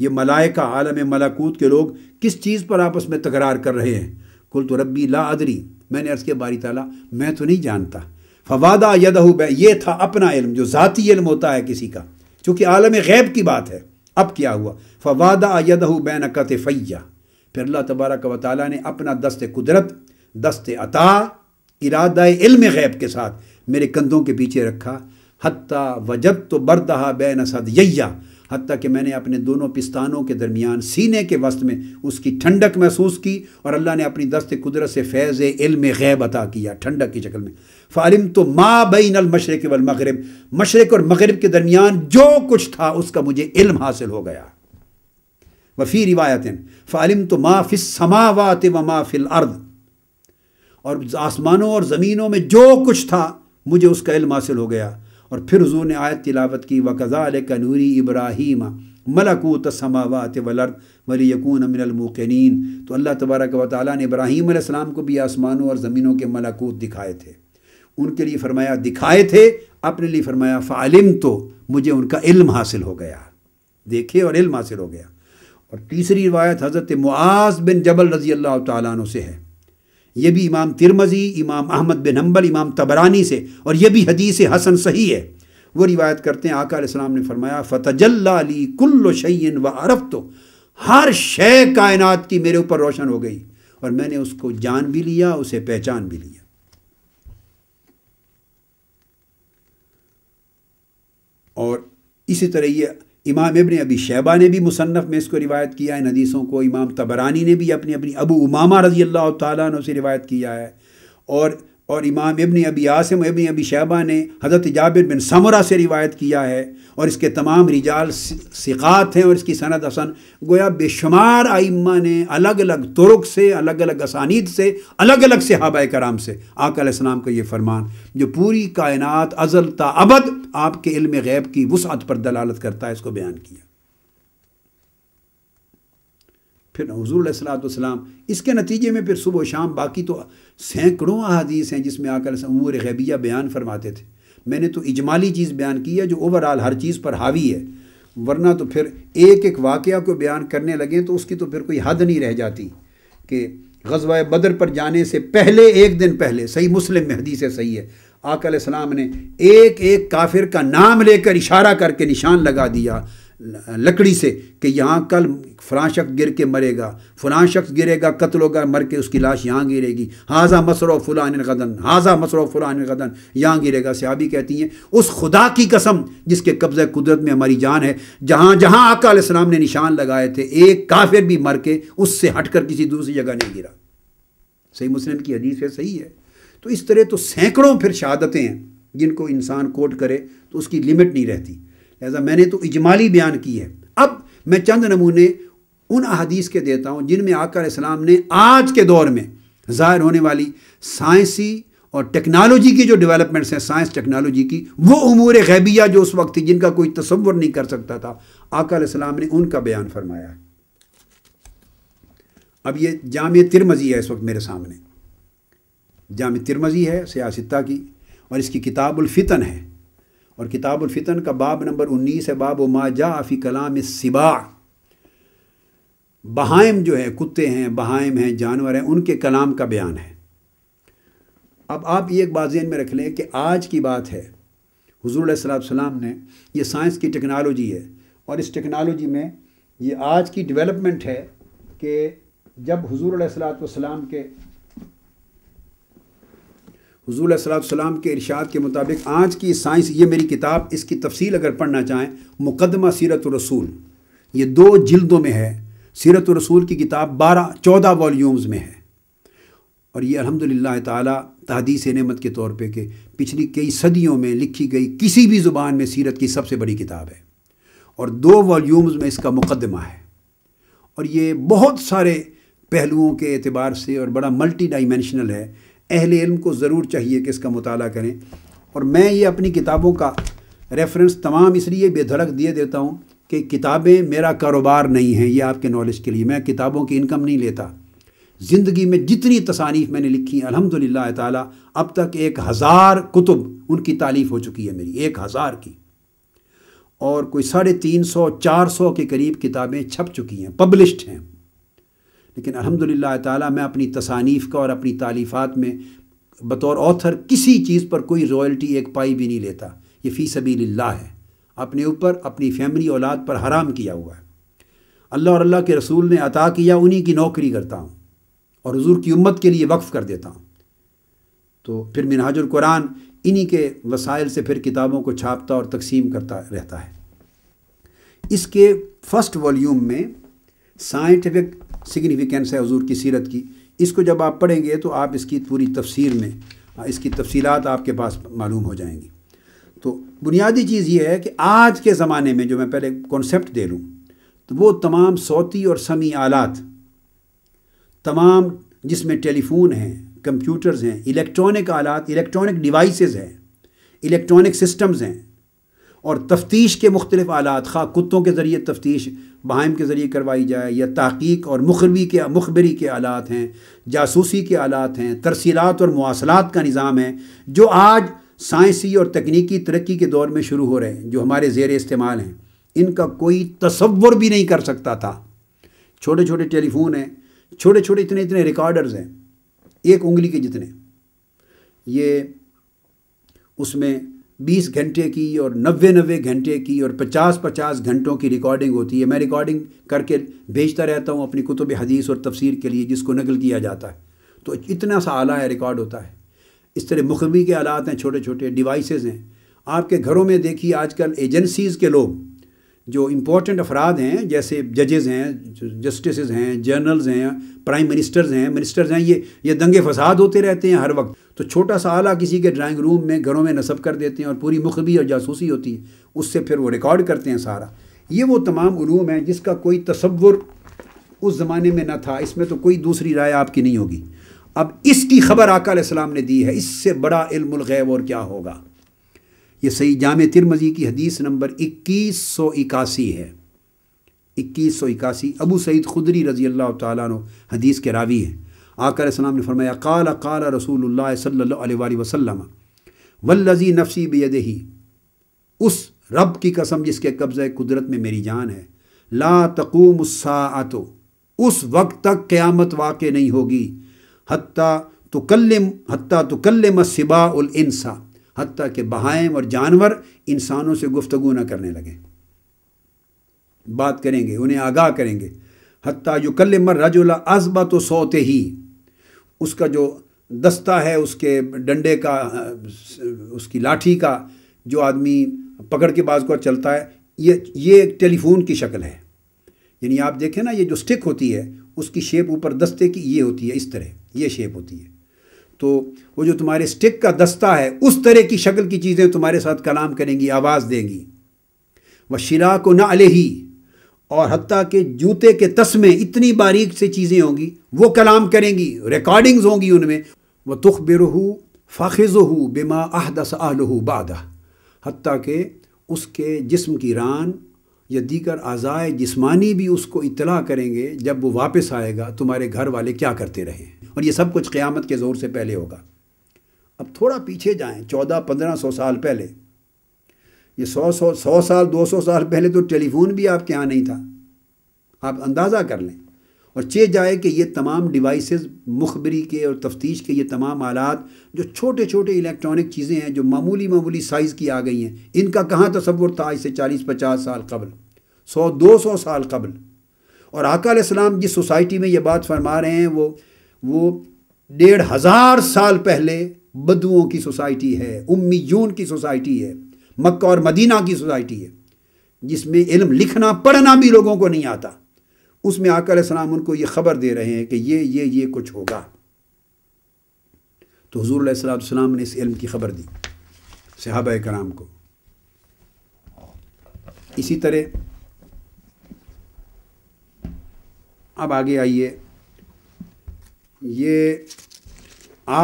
ये मलाइका आलम मलाकूत के लोग किस चीज़ पर आपस में तकरार कर रहे हैं कुल तो रब्बी ला अदरी मैंने अर्ज़ किया बारी ताला मैं तो नहीं जानता फवादा यदहू बै ये था अपना इल्म जो ज़ाती इल्म होता है किसी का चूँकि आलम गैब की बात है अब क्या हुआ फवादा यदहू बैन फ़ैया फिर अल्लाह तबारक व ताली ने अपना दस्त कुदरत दस्त अता इरादा इल्म गैब के साथ मेरे कंधों के पीछे रखा हत्ता वजब तो बरदहा नसद यैया हती कि मैंने अपने दोनों पिस्तानों के दरमियान सीने के वस्त में उसकी ठंडक महसूस की और अल्लाह ने अपनी दस्त कुदरत से फैज़ इल्म गैब अता किया ठंडक की शक्ल में फ़ालिम तो मा बैन अलमशरक वलमगरब मशरक़ और मगरब के दरमियान जो कुछ था उसका मुझे इल्म हासिल हो गया वफ़ी रिवायत फ़ालिम तो मा फिस समावात व मा फिल अर्द और आसमानों और ज़मीनों में जो कुछ था मुझे उसका इल्म हासिल हो गया और फिर हजू ने आयत तिलावत की वकज़ाल कनूरी इब्राहीम मलकूत समावत वलर्द वली यकून अमिनमोकिन तो अल्लाह तबारक व ताली ने इब्राहीम को भी आसमानों और ज़मीनों के मलकूत दिखाए थे उनके लिए फरमाया दिखाए थे अपने लिए फरमाया फ़ालिम तो मुझे उनका इल्म हासिल हो गया देखे और इल्म हासिल हो गया और तीसरी रिवायत हज़रत मुआज़ बिन जबल रज़ी अल्लाह तु से है ये भी इमाम तिरमजी इमाम अहमद बिन हम्बल इमाम तबरानी से और ये भी हदीस हसन सही है वो रिवायत करते हैं आका आकाम ने फरमाया फ़तजल्लाली कुल्ल शयन व अरफ तो हर शय कायनात की मेरे ऊपर रोशन हो गई और मैंने उसको जान भी लिया उसे पहचान भी लिया और इसी तरह ये इमाम इबन अबी शैबा ने भी मुसनफ़ में इसको रिवायत किया है नदीसों को इमाम तबरानी ने भी अपनी अपनी अबू उमामा रज़ी अल्लाह ताली से रिवायत किया है और और इमाम इबन अबी आसिम इबन अबी शहबा ने हज़रत जाबिर बिन समरा से रिवायत किया है और इसके तमाम रिजाल सिकात हैं और इसकी सनत हसन गोया बेशुमार आइम्मा ने अलग अलग तुरुक से अलग अलग असानीद से अलग अलग सहाबा कराम से आकाम का ये फरमान जो पूरी कायनत अजल अबद आपके इल्म गैब की वसअत पर दलालत करता है इसको बयान किया फिर हजूर सलाम इसके नतीजे में फिर सुबह शाम बाकी तो सैकड़ों अदीस हैं जिसमें आकर उमूर गैबिया बयान फरमाते थे मैंने तो इजमाली चीज़ बयान की है जो ओवरऑल हर चीज़ पर हावी है वरना तो फिर एक एक वाक़ को बयान करने लगें तो उसकी तो फिर कोई हद नहीं रह जाती कि गजवा बदर पर जाने से पहले एक दिन पहले सही मुस्लिम में हदीस सही है आकल सलाम ने एक एक काफिर का नाम लेकर इशारा करके निशान लगा दिया लकड़ी से कि यहाँ कल फ़लाँ शख्स गिर के मरेगा फ़लां शख्स गिरेगा कत्ल होगा मर के उसकी लाश यहाँ गिरेगी हाजा मसरो फ़लान गदन हाजा मसरो फ़लान गदन यहाँ गिरेगा सियाबी कहती हैं उस खुदा की कसम जिसके कब्ज़ कुदरत में हमारी जान है जहाँ जहाँ आका इस्लाम ने निशान लगाए थे एक काफिर भी मर के उससे हट कर किसी दूसरी जगह नहीं गिरा सही मुस्लिम की हदीस है सही है तो इस तरह तो सैकड़ों फिर शहादतें हैं जिनको इंसान कोट करे तो उसकी लिमिट नहीं रहती लिहाजा मैंने तो इजमाली बयान की है अब मैं चंद नमूने उन अहदीस के देता हूँ जिनमें आकर इस्लाम ने आज के दौर में ज़ाहिर होने वाली साइंसी और टेक्नोलॉजी की जो डेवलपमेंट्स हैं साइंस टेक्नोलॉजी की वो अमूर गैबिया जो उस वक्त थी जिनका कोई तस्वर नहीं कर सकता था आकल इस्लाम ने उनका बयान फरमाया अब ये जाम तिरमजी है इस वक्त मेरे सामने जाम तिरमजी है सियासता की और इसकी किताबुलफ़ितन है और फितन का बाब नंबर उन्नीस है बाब जा आफी कलाम सिबा बहाइम जो है कुत्ते हैं बहाइम हैं जानवर हैं उनके कलाम का बयान है अब आप ये एक बात में रख लें कि आज की बात है हजूर सलाम ने ये साइंस की टेक्नोलॉजी है और इस टेक्नोलॉजी में ये आज की डेवलपमेंट है कि जब हजूर सलाम के हजूल सलाम के इरशाद के मुताबिक आज की साइंस ये मेरी किताब इसकी तफसील अगर पढ़ना चाहें मुकदमा सीरत रसूल ये दो जिल्दों में है सीरत रसूल की किताब बारह चौदह वॉल्यूम्स में है और ये अल्हम्दुलिल्लाह ताला तहदीस नमत के तौर पर कि पिछली कई सदियों में लिखी गई किसी भी ज़ुबान में सीरत की सबसे बड़ी किताब है और दो वॉल्यूम्स में इसका मुकदमा है और ये बहुत सारे पहलुओं के अतबार से और बड़ा मल्टी डाइमेंशनल है अहल इल्म को ज़रूर चाहिए कि इसका मुताल करें और मैं ये अपनी किताबों का रेफरेंस तमाम इसलिए बेधड़क दिए देता हूँ कि किताबें मेरा कारोबार नहीं है ये आपके नॉलेज के लिए मैं किताबों की इनकम नहीं लेता ज़िंदगी में जितनी तसानीफ मैंने लिखी अल्हम्दुलिल्लाह ताली अब तक एक हज़ार कुतुब उनकी तालीफ हो चुकी है मेरी एक हज़ार की और कोई साढ़े तीन सौ चार सौ के करीब किताबें छप चुकी हैं पब्लिश हैं लेकिन अलहमदिल्ला ताली मैं अपनी तसानीफ़ का और अपनी तालीफ़ात में बतौर ऑथर किसी चीज़ पर कोई रॉयल्टी एक पाई भी नहीं लेता ये फ़ी सभी ला है अपने ऊपर अपनी फैमिली औलाद पर हराम किया हुआ है अल्लाह और अल्लाह के रसूल ने अता किया उन्हीं की नौकरी करता हूँ और हजूर की उम्मत के लिए वक्फ़ कर देता हूँ तो फिर कुरान इन्हीं के वसाइल से फिर किताबों को छापता और तकसीम करता रहता है इसके फर्स्ट वॉल्यूम में साइंटिफिक सिग्निफिकेंस है हजूर की सीरत की इसको जब आप पढ़ेंगे तो आप इसकी पूरी तफसीर में इसकी तफसीलात आपके पास मालूम हो जाएंगी तो बुनियादी चीज़ ये है कि आज के ज़माने में जो मैं पहले कॉन्सेप्ट दे लूँ तो वो तमाम सौती और समी आलात तमाम जिसमें टेलीफोन हैं कंप्यूटर्स हैं इलेक्ट्रॉनिक आलात इलेक्ट्रॉनिक डिवाइसेस हैं इलेक्ट्रॉनिक सिस्टम्स हैं और तफ्तीश के मुख्तलिफ आलात खा कुत्तों के ज़रिए तफ्तीश बहाइम के ज़रिए करवाई जाए या तहकीक और मुखरबी के मुखबरी के आलात हैं जासूसी के आलात हैं तरसीलात और मवासलात का निज़ाम है जो आज साइंसी और तकनीकी तरक्की के दौर में शुरू हो रहे हैं जो हमारे जेर इस्तेमाल हैं इनका कोई तस्वुर भी नहीं कर सकता था छोटे छोटे टेलीफोन हैं छोटे छोटे इतने इतने रिकॉर्डर्स हैं एक उंगली के जितने ये उसमें बीस घंटे की और नब्बे नब्बे घंटे की और पचास पचास घंटों की रिकॉर्डिंग होती है मैं रिकॉर्डिंग करके भेजता रहता हूँ अपनी कुतुब हदीस और तफसीर के लिए जिसको नकल किया जाता है तो इतना सा आला है रिकॉर्ड होता है इस तरह मुखबी के आलात हैं छोटे छोटे डिवाइसेज हैं आपके घरों में देखिए आजकल एजेंसीज़ के लोग जो इम्पोर्टेंट अफराद हैं जैसे जजेज़ हैं जस्टिस हैं जर्नल्स हैं प्राइम मिनिस्टर्स हैं मिनिस्टर्स हैं ये ये दंगे फसाद होते रहते हैं हर वक्त तो छोटा सा आला किसी के ड्राइंग रूम में घरों में नस्ब कर देते हैं और पूरी मुखबी और जासूसी होती है उससे फिर वो रिकॉर्ड करते हैं सारा ये वो तमाम ूम हैं जिसका कोई तस्वुर उस ज़माने में न था इसमें तो कोई दूसरी राय आपकी नहीं होगी अब इसकी खबर आकाम ने दी है इससे बड़ा इल्म और क्या होगा ये सही जाम तिरमजी की हदीस नंबर इक्कीस सौ इक्यासी है इक्कीस सौ इक्यासी अबू सईद खुदरी रजी अल्लाह तु हदीस के रावी हैं आकर इस्लाम ने फरमाया काल अकाल रसूल सल्ला वसलम वल्लजी नफसी बेदही उस रब की कसम जिसके कब्ज़ कुदरत में मेरी जान है ला तकूम आतो उस वक्त तक क़्यामत वाक़ नहीं होगी हत्ता तो कल हत्ता तो कल्लम सिबा उल इंसा हती कि बहाएम और जानवर इंसानों से गुफ्तु न करने लगें बात करेंगे उन्हें आगाह करेंगे हती मर रजोला आजबा तो सोते ही उसका जो दस्ता है उसके डंडे का उसकी लाठी का जो आदमी पकड़ के बाद को चलता है ये ये एक टेलीफोन की शक्ल है यानी आप देखें ना ये जो स्टिक होती है उसकी शेप ऊपर दस्ते की ये होती है इस तरह ये शेप होती है तो वो जो तुम्हारे स्टिक का दस्ता है उस तरह की शक्ल की चीज़ें तुम्हारे साथ कलाम करेंगी आवाज़ देंगी व शिरा को ना अलही और हती के जूते के तस्मे इतनी बारीक से चीज़ें होंगी वो कलाम करेंगी रिकॉर्डिंग्स होंगी उनमें वह तुख बिरहू फ़ाखज़ हो बेमा आहदस आलहू बाद हती के उसके जिस्म की रान या दीगर आज़ाए जिसमानी भी उसको इतला करेंगे जब वो वापस आएगा तुम्हारे घर वाले क्या करते रहे और ये सब कुछ क़्यामत के ज़ोर से पहले होगा अब थोड़ा पीछे जाएँ चौदह पंद्रह सौ साल पहले ये सौ सौ सौ साल दो सौ साल पहले तो टेलीफोन भी आपके यहाँ नहीं था आप अंदाज़ा कर लें और चे जाए कि ये तमाम डिवाइसेस मुखबरी के और तफ्तीश के ये तमाम आलात जो छोटे छोटे इलेक्ट्रॉनिक चीज़ें हैं जो मामूली मामूली साइज़ की आ गई हैं इनका कहाँ तस्वुर था इसे चालीस पचास साल कबल सौ दो सौ साल कबल और आकाम जिस सोसाइटी में ये बात फरमा रहे हैं वो वो डेढ़ हज़ार साल पहले बदुओं की सोसाइटी है उम्मीयून की सोसाइटी है मक्का और मदीना की सोसाइटी है जिसमें इल्म लिखना पढ़ना भी लोगों को नहीं आता उसमें आकर सलाम उनको ये खबर दे रहे हैं कि ये ये ये कुछ होगा तो हजूर सलाम ने इस इल्म की खबर दी सहाब कराम को इसी तरह अब आगे आइए ये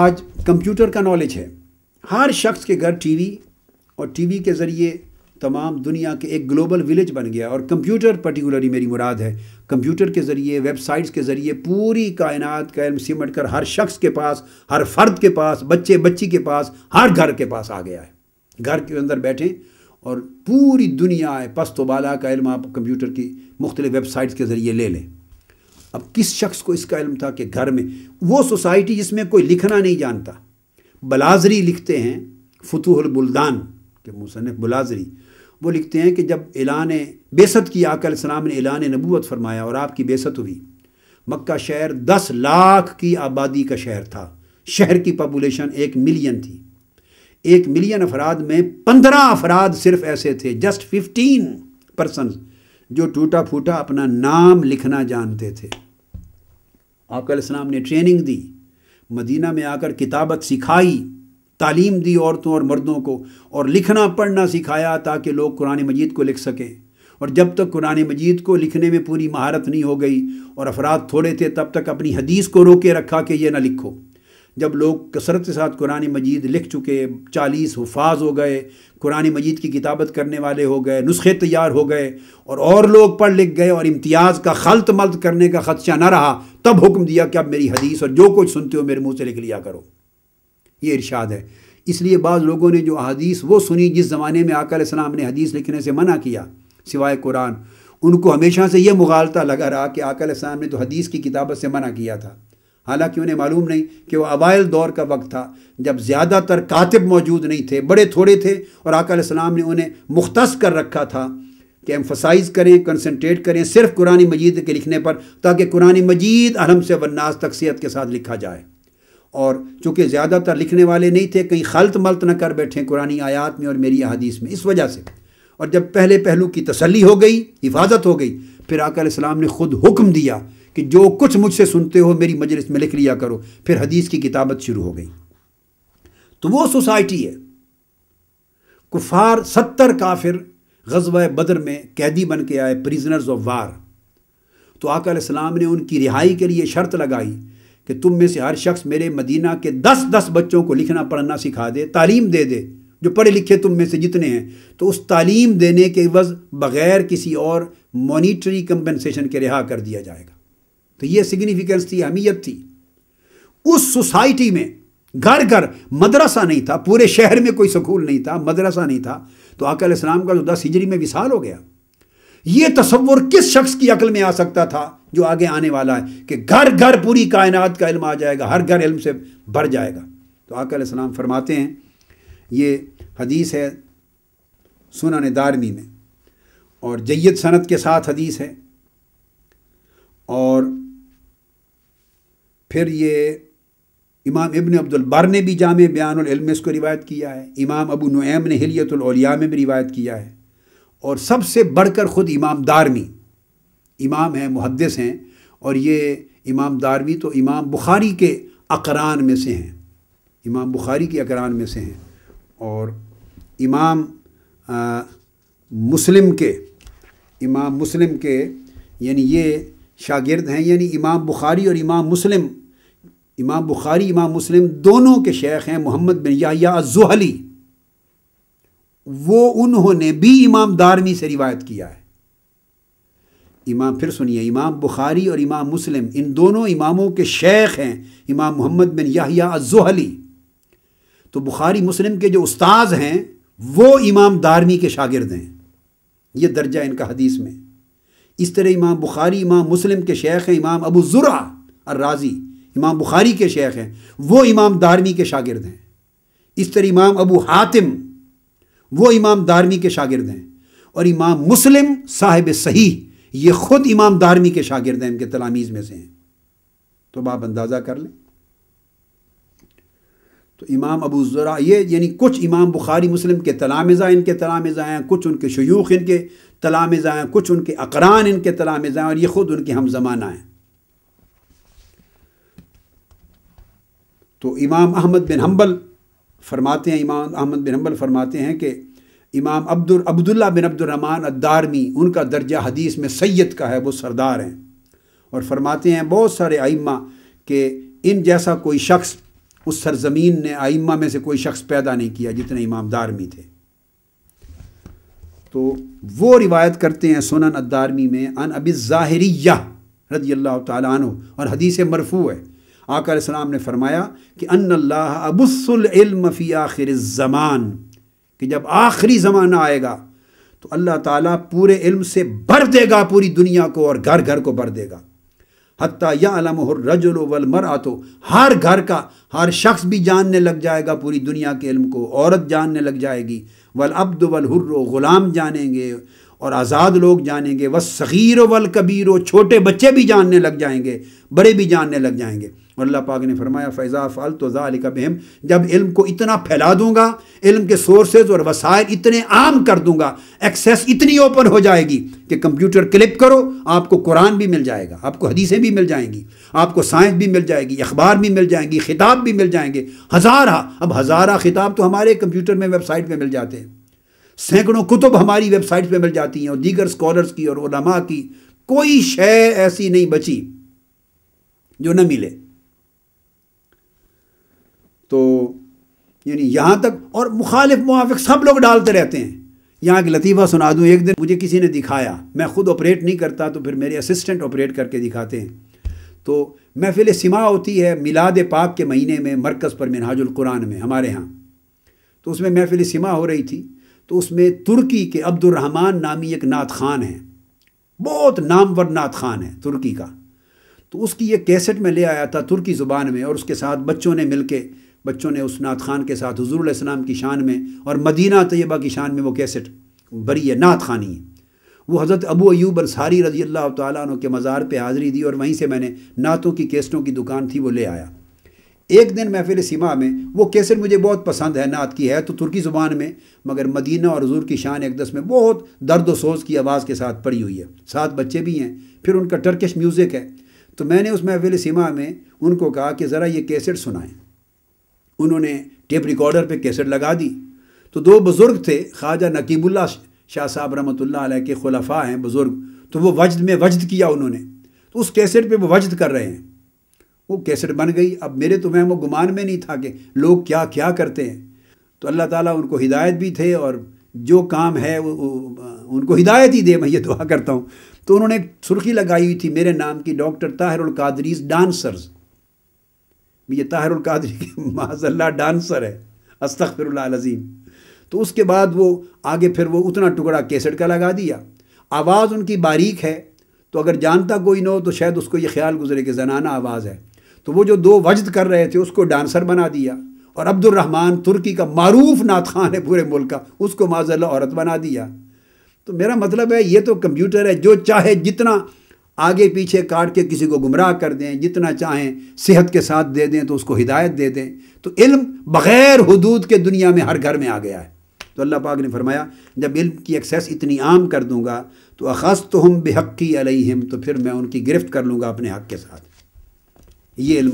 आज कंप्यूटर का नॉलेज है हर शख्स के घर टीवी और टीवी के ज़रिए तमाम दुनिया के एक ग्लोबल विलेज बन गया और कंप्यूटर पर्टिकुलरली मेरी मुराद है कंप्यूटर के ज़रिए वेबसाइट्स के ज़रिए पूरी कायनात का इल्म सिमट कर हर शख्स के पास हर फर्द के पास बच्चे बच्ची के पास हर घर के पास आ गया है घर के अंदर बैठें और पूरी दुनिया है पस्त वाला का इल्म आप कंप्यूटर की मुख्तलिफ वेबसाइट्स के ज़रिए ले लें अब किस शख्स को इसका इल्म था कि घर में वो सोसाइटी जिसमें कोई लिखना नहीं जानता बलाजरी लिखते हैं फतूहुल बुलदान के मुसनफ़ बलाजरी वो लिखते हैं कि जब एलान बेसत की आकलम ने एलान नबूत फरमाया और आपकी बेसत हुई मक्का शहर दस लाख की आबादी का शहर था शहर की पॉपुलेशन एक मिलियन थी एक मिलियन अफराद में पंद्रह अफराद सिर्फ ऐसे थे जस्ट फिफ्टीन परसन जो टूटा फूटा अपना नाम लिखना जानते थे आकलम इस्लाम ने ट्रेनिंग दी मदीना में आकर किताबत सिखाई तालीम दी औरतों और मर्दों को और लिखना पढ़ना सिखाया ताकि लोग कुरान मजीद को लिख सकें और जब तक कुरान मजीद को लिखने में पूरी महारत नहीं हो गई और अफराद थोड़े थे तब तक अपनी हदीस को रोके रखा कि यह ना लिखो जब लोग कसरत के साथ कुरान मजीद लिख चुके चालीस हफाज हो गए कुरान मजीद की किताबत करने वाले हो गए नुस्खे तैयार हो गए और और लोग पढ़ लिख गए और इम्तियाज़ का खलत मल्त करने का खदशा ना रहा तब हुक्म दिया कि अब मेरी हदीस और जो कुछ सुनते हो मेरे मुँह से लिख लिया करो ये इरशाद है इसलिए बाज़ लोगों ने जो अदीस वो सुनी जिस ज़माने में आकर ने हदीस लिखने से मना किया सिवाय कुरान उनको हमेशा से ये मुगालता लगा रहा कि आकल ने तो हदीस की किताबत से मना किया था हालांकि उन्हें मालूम नहीं कि वह अबाइल दौर का वक्त था जब ज़्यादातर कातिब मौजूद नहीं थे बड़े थोड़े थे और आकल ने उन्हें मुख्त कर रखा था कि एम्फोसाइज़ करें कंसनट्रेट करें सिर्फ कुरानी मजीद के लिखने पर ताकि कुरानी मजीद अलम से वन्नास तकसीत के साथ लिखा जाए और चूँकि ज़्यादातर लिखने वाले नहीं थे कहीं खलत मलत न कर बैठे कुरानी आयात में और मेरी अदीस में इस वजह से और जब पहले पहलू की तसली हो गई हिफाजत हो गई फिर आकर इस्लाम ने खुद हुक्म दिया कि जो कुछ मुझसे सुनते हो मेरी मजलिस में लिख लिया करो फिर हदीस की किताबत शुरू हो गई तो वो सोसाइटी है कुफार सत्तर काफिर गजब बदर में कैदी बन के आए प्रिजनर्स ऑफ वार तो आकर इस्लाम ने उनकी रिहाई के लिए शर्त लगाई कि तुम में से हर शख्स मेरे मदीना के दस दस बच्चों को लिखना पढ़ना सिखा दे तालीम दे दे जो पढ़े लिखे तुम में से जितने हैं तो उस तालीम देने के वज बग़ैर किसी और मोनिटरी कंपनसेशन के रिहा कर दिया जाएगा तो ये सिग्निफिकेंस थी अहमियत थी उस सोसाइटी में घर घर मदरसा नहीं था पूरे शहर में कोई सकूल नहीं था मदरसा नहीं था तो आकल इस्लाम का जो दस हिजरी में विशाल हो गया ये तस्वुर किस शख्स की अकल में आ सकता था जो आगे आने वाला है कि घर घर पूरी कायनात का इल्म आ जाएगा हर घर इल्म से भर जाएगा तो आकर सलाम फरमाते हैं ये हदीस है ने दारमी में और जैद सनत के साथ हदीस है और फिर ये इमाम इबन अब्दुलबर ने भी जाम बयान में इसको रिवायत किया है इमाम अबू नैम ने हिलियतलिया में भी रिवायत किया है और सबसे बढ़कर ख़ुद इमाम दारमी इमाम हैं मुहदस हैं और ये इमाम दारवी तो इमाम बुखारी के अकरान में से हैं इमाम बुखारी के अकरान में से हैं और इमाम आ, मुस्लिम के इमाम मुस्लिम के यानी ये शागिर्द हैं यानी इमाम बुखारी और इमाम मुस्लिम इमाम बुखारी इमाम मुस्लिम दोनों के शेख हैं मोहम्मद बिन या जहली वो उन्होंने भी इमाम दारवी से रिवायत किया है इमाम फिर सुनिए इमाम बुखारी और इमाम मुस्लिम इन दोनों इमामों के शेख हैं इमाम मोहम्मद बिन याहिया अजहली तो बुखारी मुस्लिम के जो उस्ताद हैं वो इमाम दारमी के शागिर्द हैं ये दर्जा इनका हदीस में इस तरह इमाम बुखारी इमाम मुस्लिम के शेख हैं इमाम अबू ज़ुरा और राज़ी इमाम बुखारी के शेख हैं वो इमाम दारमी के शागिर्द हैं इस तरह इमाम अबू हातिम वो इमाम दारमी के शागिर्द हैं और इमाम मुस्लिम साहिब सही ये खुद इमाम दारमी के शागिर्द हैं इनके तलामीज़ में से हैं तो आप अंदाज़ा कर लें तो इमाम अबू ज़रा ये यानी कुछ इमाम बुखारी मुस्लिम के तलामज़ा इनके तलामज़ा हैं कुछ उनके शयूख इनके तलामज़ा हैं कुछ उनके अकरान इनके तलामज़ा हैं और ये ख़ुद उनके हम ज़माना हैं तो इमाम अहमद बिन हम्बल फरमाते हैं इमाम अहमद बिन हम्बल फरमाते हैं कि इमाम अब्दुल अब्दुल्ला बिन अब्दुलरहमान अदारमी उनका दर्जा हदीस में सैयद का है वो सरदार हैं और फरमाते हैं बहुत सारे आइम्मा के इन जैसा कोई शख्स उस सरजमीन ने आइम्मा में से कोई शख्स पैदा नहीं किया जितने इमाम दारमी थे तो वो रिवायत करते हैं सोनन अदारमी में अन अब ज़ाहरिया रदी अल्लाह तु और हदीस मरफू है आकर इस्लाम ने फरमाया कि अन अल्लाह अबुसलमफ़ी आखिर ज़मान कि जब आखिरी ज़माना आएगा तो अल्लाह ताला पूरे इल्म से भर देगा पूरी दुनिया को और घर घर को भर देगा हती या अलमहर रजुल वल आ तो हर घर का हर शख्स भी जानने लग जाएगा पूरी दुनिया के इल्म को औरत जानने लग जाएगी वल अब्द वल हुर्र ग़ुलाम जानेंगे और आज़ाद लोग जानेंगे वह सग़ीर वल कबीर छोटे बच्चे भी जानने लग जाएंगे बड़े भी जानने लग जाएंगे अल्लाह पाक ने फरमाया फ़ैज़ा फ़ाल तो बहम जब इल्म को इतना फैला दूंगा इल्म के सोर्सेज और वसायल इतने आम कर दूंगा एक्सेस इतनी ओपन हो जाएगी कि कंप्यूटर क्लिक करो आपको कुरान भी मिल जाएगा आपको हदीसें भी मिल जाएंगी आपको साइंस भी मिल जाएगी अखबार भी मिल जाएंगी खिताब भी मिल जाएंगे हज़ारा हाँ, अब हज़ारा हाँ खिताब तो हमारे कंप्यूटर में वेबसाइट पर मिल जाते हैं सैकड़ों कुतुब हमारी वेबसाइट पर मिल जाती हैं और दीगर स्कॉलर्स की और उलमा की कोई शय ऐसी नहीं बची जो न मिले तो यानी यहाँ तक और मुखालिफ मुआफ़ सब लोग डालते रहते हैं यहाँ एक लतीफ़ा सुना दूँ एक दिन मुझे किसी ने दिखाया मैं खुद ऑपरेट नहीं करता तो फिर मेरे असिस्टेंट ऑपरेट करके दिखाते हैं तो महफिल सिमा होती है मिलाद पाक के महीने में मरकज़ पर मिनहाजुल कुरान में हमारे यहाँ तो उसमें महफिल सिमा हो रही थी तो उसमें तुर्की के अब्दुलरहमान नामी एक नात खान है बहुत नामवर नात खान है तुर्की का तो उसकी ये कैसेट में ले आया था तुर्की ज़ुबान में और उसके साथ बच्चों ने मिल के बच्चों ने उस नात खान के साथ हजूर हजूराम की शान में और मदीना तयबा की शान में वो कैसेट बरी है नात खानी है वो हज़रत अबू अयूब अंसारी रजी अल्लाह तु के मज़ार पर हाज़री दी और वहीं से मैंने नातों की कैसेटों की दुकान थी वो ले आया एक दिन महफिल सीमा में वो कैसेट मुझे बहुत पसंद है नात की है तो तुर्की ज़ुबान में मगर मदीना और हजूर की शान एकदस में बहुत दर्द सोज की आवाज़ के साथ पड़ी हुई है सात बच्चे भी हैं फिर उनका टर्किश म्यूज़िक है तो मैंने उस महफिल सीमा में उनको कहा कि ज़रा ये कैसेट सुनाएँ उन्होंने टेप रिकॉर्डर पे कैसेट लगा दी तो दो बुज़ुर्ग थे ख्वाजा नकीबुल्ला शाह साहब रमत के खलफा हैं बुज़ुर्ग तो वो वजद में वजद किया उन्होंने तो उस कैसेट पे वो वजद कर रहे हैं वो कैसेट बन गई अब मेरे तो वो गुमान में नहीं था कि लोग क्या क्या करते हैं तो अल्लाह ताला उनको हिदायत भी थे और जो काम है वो, वो उनको हिदायत ही दे मैं ये दुआ करता हूँ तो उन्होंने एक सुर्खी लगाई हुई थी मेरे नाम की डॉक्टर ताहिर कादरीज डांसर्स ये ताहिर कादरी माजल्ला डांसर है अस्तफ़िरज़ीम तो उसके बाद वो आगे फिर वो उतना टुकड़ा केसट का लगा दिया आवाज़ उनकी बारीक है तो अगर जानता कोई ना हो तो शायद उसको ये ख्याल गुजरे कि जनाना आवाज़ है तो वो जो दो वजद कर रहे थे उसको डांसर बना दिया और अब्दुलरहमान तुर्की का मरूफ नात खान है पूरे मुल्क का उसको माजल्ला औरत बना दिया तो मेरा मतलब है ये तो कंप्यूटर है जो चाहे जितना आगे पीछे काट के किसी को गुमराह कर दें जितना चाहें सेहत के साथ दे दें तो उसको हिदायत दे दें तो इल्म बग़ैर हदूद के दुनिया में हर घर में आ गया है तो अल्लाह पाक ने फरमाया जब इल्म की एक्सेस इतनी आम कर दूंगा तो अखस तो हम बेहक़ी अलहिम तो फिर मैं उनकी गिरफ्त कर लूँगा अपने हक़ के साथ ये इल्म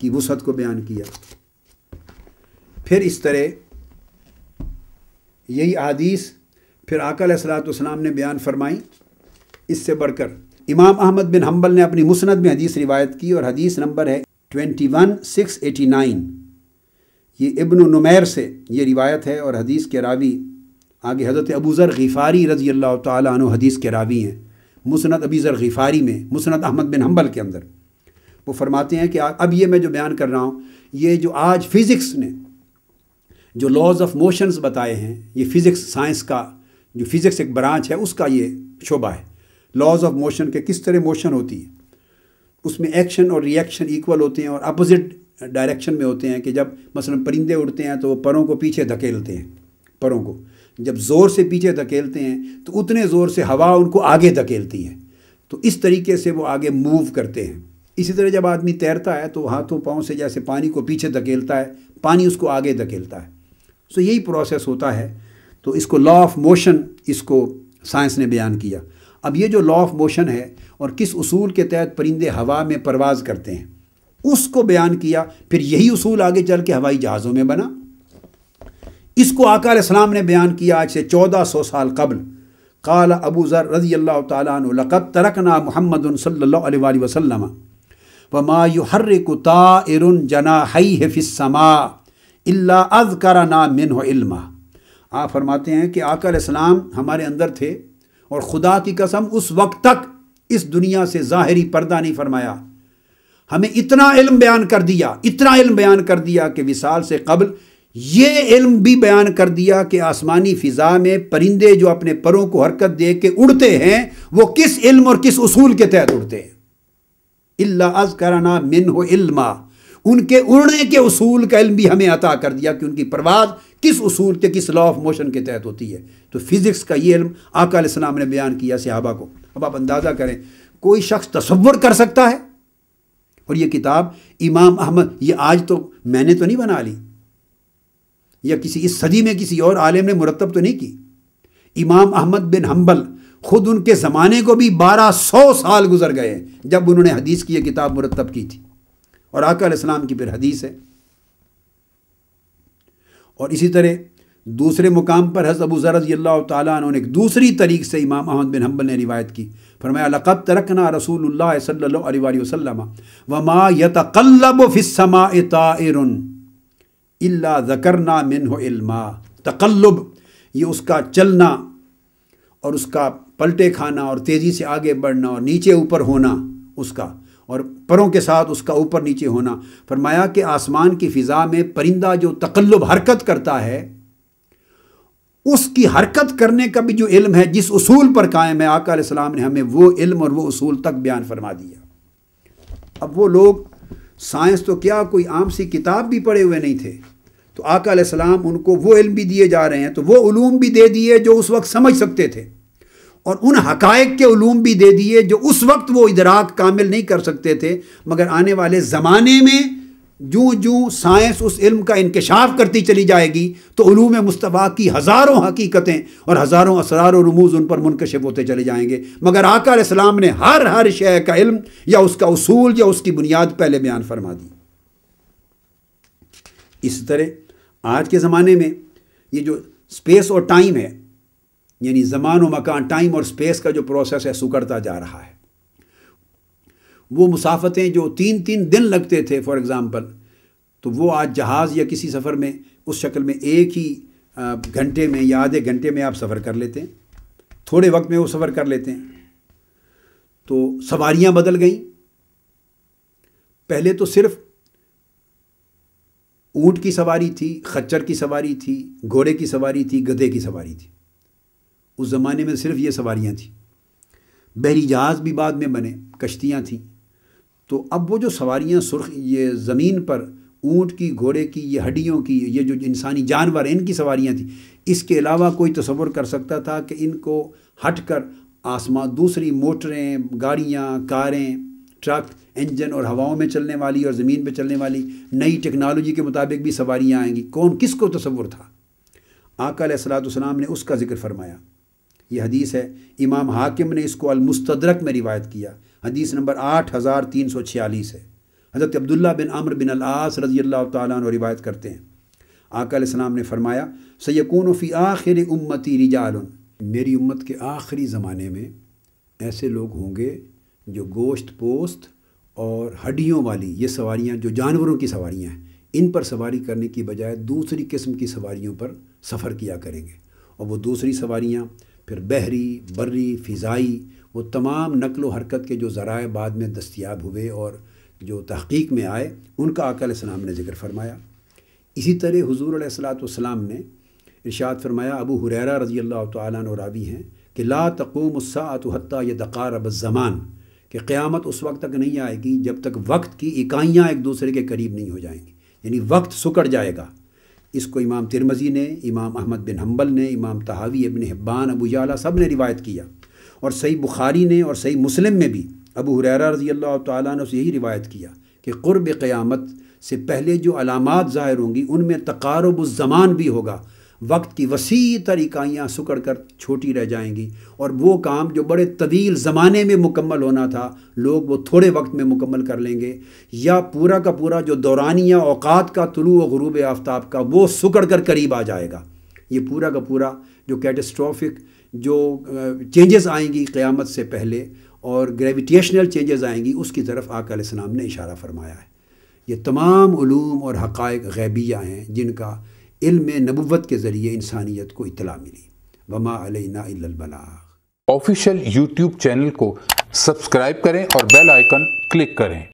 की वसत को बयान किया फिर इस तरह यही आदीस फिर आकल सलात ने बयान फरमाई इससे बढ़कर इमाम अहमद बिन हम्बल ने अपनी मुसनद में हदीस रिवायत की और हदीस नंबर है twenty one six eighty nine ये इब्न नुमैर से ये रिवायत है और हदीस के रावी आगे हज़रत अबूज़र गफ़ारी रज़ी अल्लाह तु हदीस के रावी हैं मुसनद अबीज़र गफ़ारी में मुसनद अहमद बिन हम्बल के अंदर वो फरमाते हैं कि अब ये मैं जो बयान कर रहा हूँ ये जो आज फ़िज़िक्स ने जो लॉज ऑफ मोशंस बताए हैं ये फ़िज़िक्स साइंस का जो फ़िज़िक्स एक ब्रांच है उसका ये शोबा है लॉज ऑफ मोशन के किस तरह मोशन होती है उसमें एक्शन और रिएक्शन इक्वल होते हैं और अपोजिट डायरेक्शन में होते हैं कि जब मसलन परिंदे उड़ते हैं तो वो परों को पीछे धकेलते हैं परों को जब ज़ोर से पीछे धकेलते हैं तो उतने ज़ोर से हवा उनको आगे धकेलती है तो इस तरीके से वो आगे मूव करते हैं इसी तरह जब आदमी तैरता है तो हाथों पाँव से जैसे पानी को पीछे धकेलता है पानी उसको आगे धकेलता है सो तो यही प्रोसेस होता है तो इसको लॉ ऑफ मोशन इसको साइंस ने बयान किया अब ये जो लॉ ऑफ मोशन है और किस उसूल के तहत परिंदे हवा में परवाज करते हैं उसको बयान किया फिर यही उसूल आगे चल के हवाई जहाज़ों में बना इसको आकार इस्लाम ने बयान किया आज से चौदह सौ साल कबल काल अबू ज़र रजी अल्लाह तरक ना मोहम्मद वसलम व मायु हर कुता जना हई फिसमा अल्ला अज करा ना मिन आप फरमाते हैं कि आकर इस्लाम हमारे अंदर थे और खुदा की कसम उस वक्त तक इस दुनिया से ज़ाहरी पर्दा नहीं फरमाया हमें इतना इल्म बयान कर दिया इतना इल्म बयान कर दिया कि विसाल से कबल ये इल्म भी बयान कर दिया कि आसमानी फ़िज़ा में परिंदे जो अपने परों को हरकत दे के उड़ते हैं वो किस इल्म और किस उसूल के तहत उड़ते हैं इल्ला अज कराना मिन हो इल्मा उनके उड़ने के उसूल का इल्म भी हमें अता कर दिया कि उनकी परवाज़ किस उसूल के किस लॉ ऑफ मोशन के तहत होती है तो फिज़िक्स का ये इल्म आकाल इस्लाम ने बयान किया सिहाबा को अब आप अंदाज़ा करें कोई शख्स तस्वुर कर सकता है और ये किताब इमाम अहमद ये आज तो मैंने तो नहीं बना ली या किसी इस सदी में किसी और आलिम ने मुरतब तो नहीं की इमाम अहमद बिन हम्बल खुद उनके ज़माने को भी बारह सौ साल गुजर गए जब उन्होंने हदीस की यह किताब मुरतब की थी और आकल इस्लाम की फिर हदीस है और इसी तरह दूसरे मुकाम पर हज़ अबू ज़र अल्लाह तुन्होंने एक दूसरी तरीक़ से इमाम अहमद बिन हम्बल ने रिवायत की फरमाया लक़ब तरकना रसूल सल्ला वसलम व माँ यतकल्लब फ़िसमा तार इल्ला ज़करना मिन इल्मा तकल्लब ये उसका चलना और उसका पलटे खाना और तेज़ी से आगे बढ़ना और नीचे ऊपर होना उसका और परों के साथ उसका ऊपर नीचे होना फरमाया कि आसमान की फ़िज़ा में परिंदा जो तकल्लुब हरकत करता है उसकी हरकत करने का भी जो इल्म है जिस उसूल पर कायम है आका सलाम ने हमें वो इल्म और वो उसूल तक बयान फरमा दिया अब वो लोग साइंस तो क्या कोई आम सी किताब भी पढ़े हुए नहीं थे तो आका सलाम उनको वो इल्म भी दिए जा रहे हैं तो वो ूम भी दे दिए जो उस वक्त समझ सकते थे और उन हकायक के ूम भी दे दिए जो उस वक्त वो इदराक कामिल नहीं कर सकते थे मगर आने वाले ज़माने में जो जो साइंस उस इल्म का इंकशाफ करती चली जाएगी तो ूम मुस्तफ़ा की हज़ारों हकीकतें और हज़ारों असरार रमूज़ उन पर मुनकशिप होते चले जाएंगे मगर आकार इस्लाम ने हर हर शय का इल्म या उसका उसूल या उसकी बुनियाद पहले बयान फरमा दी इस तरह आज के ज़माने में ये जो स्पेस और टाइम है यानी ज़मान व मकान टाइम और स्पेस का जो प्रोसेस है सुकड़ता जा रहा है वो मुसाफतें जो तीन तीन दिन लगते थे फॉर एग्ज़ाम्पल तो वो आज जहाज़ या किसी सफ़र में उस शक्ल में एक ही घंटे में या आधे घंटे में आप सफ़र कर लेते हैं थोड़े वक्त में वो सफ़र कर लेते हैं तो सवारियाँ बदल गई पहले तो सिर्फ ऊँट की सवारी थी खच्चर की सवारी थी घोड़े की सवारी थी गधे की सवारी थी उस ज़माने में सिर्फ ये सवारियाँ थीं बहरी जहाज़ भी बाद में बने कश्तियाँ थीं तो अब वो जो सवारियाँ सुर्ख ये ज़मीन पर ऊँट की घोड़े की ये हड्डियों की ये जो इंसानी जानवर इनकी सवारियाँ थीं इसके अलावा कोई तस्वर कर सकता था कि इनको हट कर आसमान दूसरी मोटरें गाड़ियाँ कारें ट्रक इंजन और हवाओं में चलने वाली और ज़मीन पर चलने वाली नई टेक्नोलॉजी के मुताबिक भी सवारियाँ आएंगी कौन किस को तस्वुर था आकल सलाम ने उसका जिक्र फरमाया ये हदीस है इमाम हाकिम ने इसको अलमुस्तरक में रिवायत किया हदीस नंबर आठ हज़ार तीन सौ छियालीस है हज़रत अब्दुल्ला बिन अमर बिन अलास रजी अल्लाह तु रिवायत करते हैं इस्लाम ने फरमाया सैकून फ़ी आखिर उम्मती रिजाल मेरी उम्मत के आखिरी ज़माने में ऐसे लोग होंगे जो गोश्त पोस्त और हड्डियों वाली ये सवारियाँ जो जानवरों की सवारियाँ हैं इन पर सवारी करने की बजाय दूसरी किस्म की सवारियों पर सफ़र किया करेंगे और वो दूसरी सवारियाँ फिर बहरी बर्री फ़िज़ाई वो तमाम नकल हरकत के जो ज़रा बाद में दस्तियाब हुए और जो तहकीक में आए उनका आकलम ने ज़िक्र फरमाया इसी तरह हजूर सलाम ने इर्शाद फरमाया अबू हुरैरा रज़ी अल्लाह तवी हैं कि ला तकूम उसातहत्ता यह दकार अबज़मान कि क़्यामत उस वक्त तक नहीं आएगी जब तक वक्त की इकाइयाँ एक दूसरे के करीब नहीं हो जाएंगी यानी वक्त सुकड़ जाएगा इसको इमाम तिरमजी ने इमाम अहमद बिन हम्बल ने इमाम तहावी अबिन हब्बान अबू जला सब ने रिवायत किया और सही बुखारी ने और सही मुस्लिम में भी अबू हुरैरा रजी अल्लाह ताली यही रिवायत किया कि क़ुरब क़्यामत से पहले जो अलामत ज़ाहिर होंगी उनमें तकारब ज़मान भी होगा वक्त की वसी तरीकाइयाँ सुकड़ कर छोटी रह जाएंगी और वो काम जो बड़े तवील ज़माने में मुकम्मल होना था लोग वो थोड़े वक्त में मुकम्मल कर लेंगे या पूरा का पूरा जो दौरानिया औकात का तुलु व गरूब आफ्ताब का वो सुकड़ कर करीब आ जाएगा ये पूरा का पूरा जो कैटेस्ट्रॉफिक जो चेंजेस आएंगी क़्यामत से पहले और ग्रेविटेशनल चेंजेस आएंगी उसकी तरफ इस्लाम ने इशारा फरमाया है ये तमाम ूम और हक़ गैबिया हैं जिनका इल्म नबूत के ज़रिए इंसानियत को इतला मिली वमा अलबलाग ऑफिशियल यूट्यूब चैनल को सब्सक्राइब करें और बेल आइकन क्लिक करें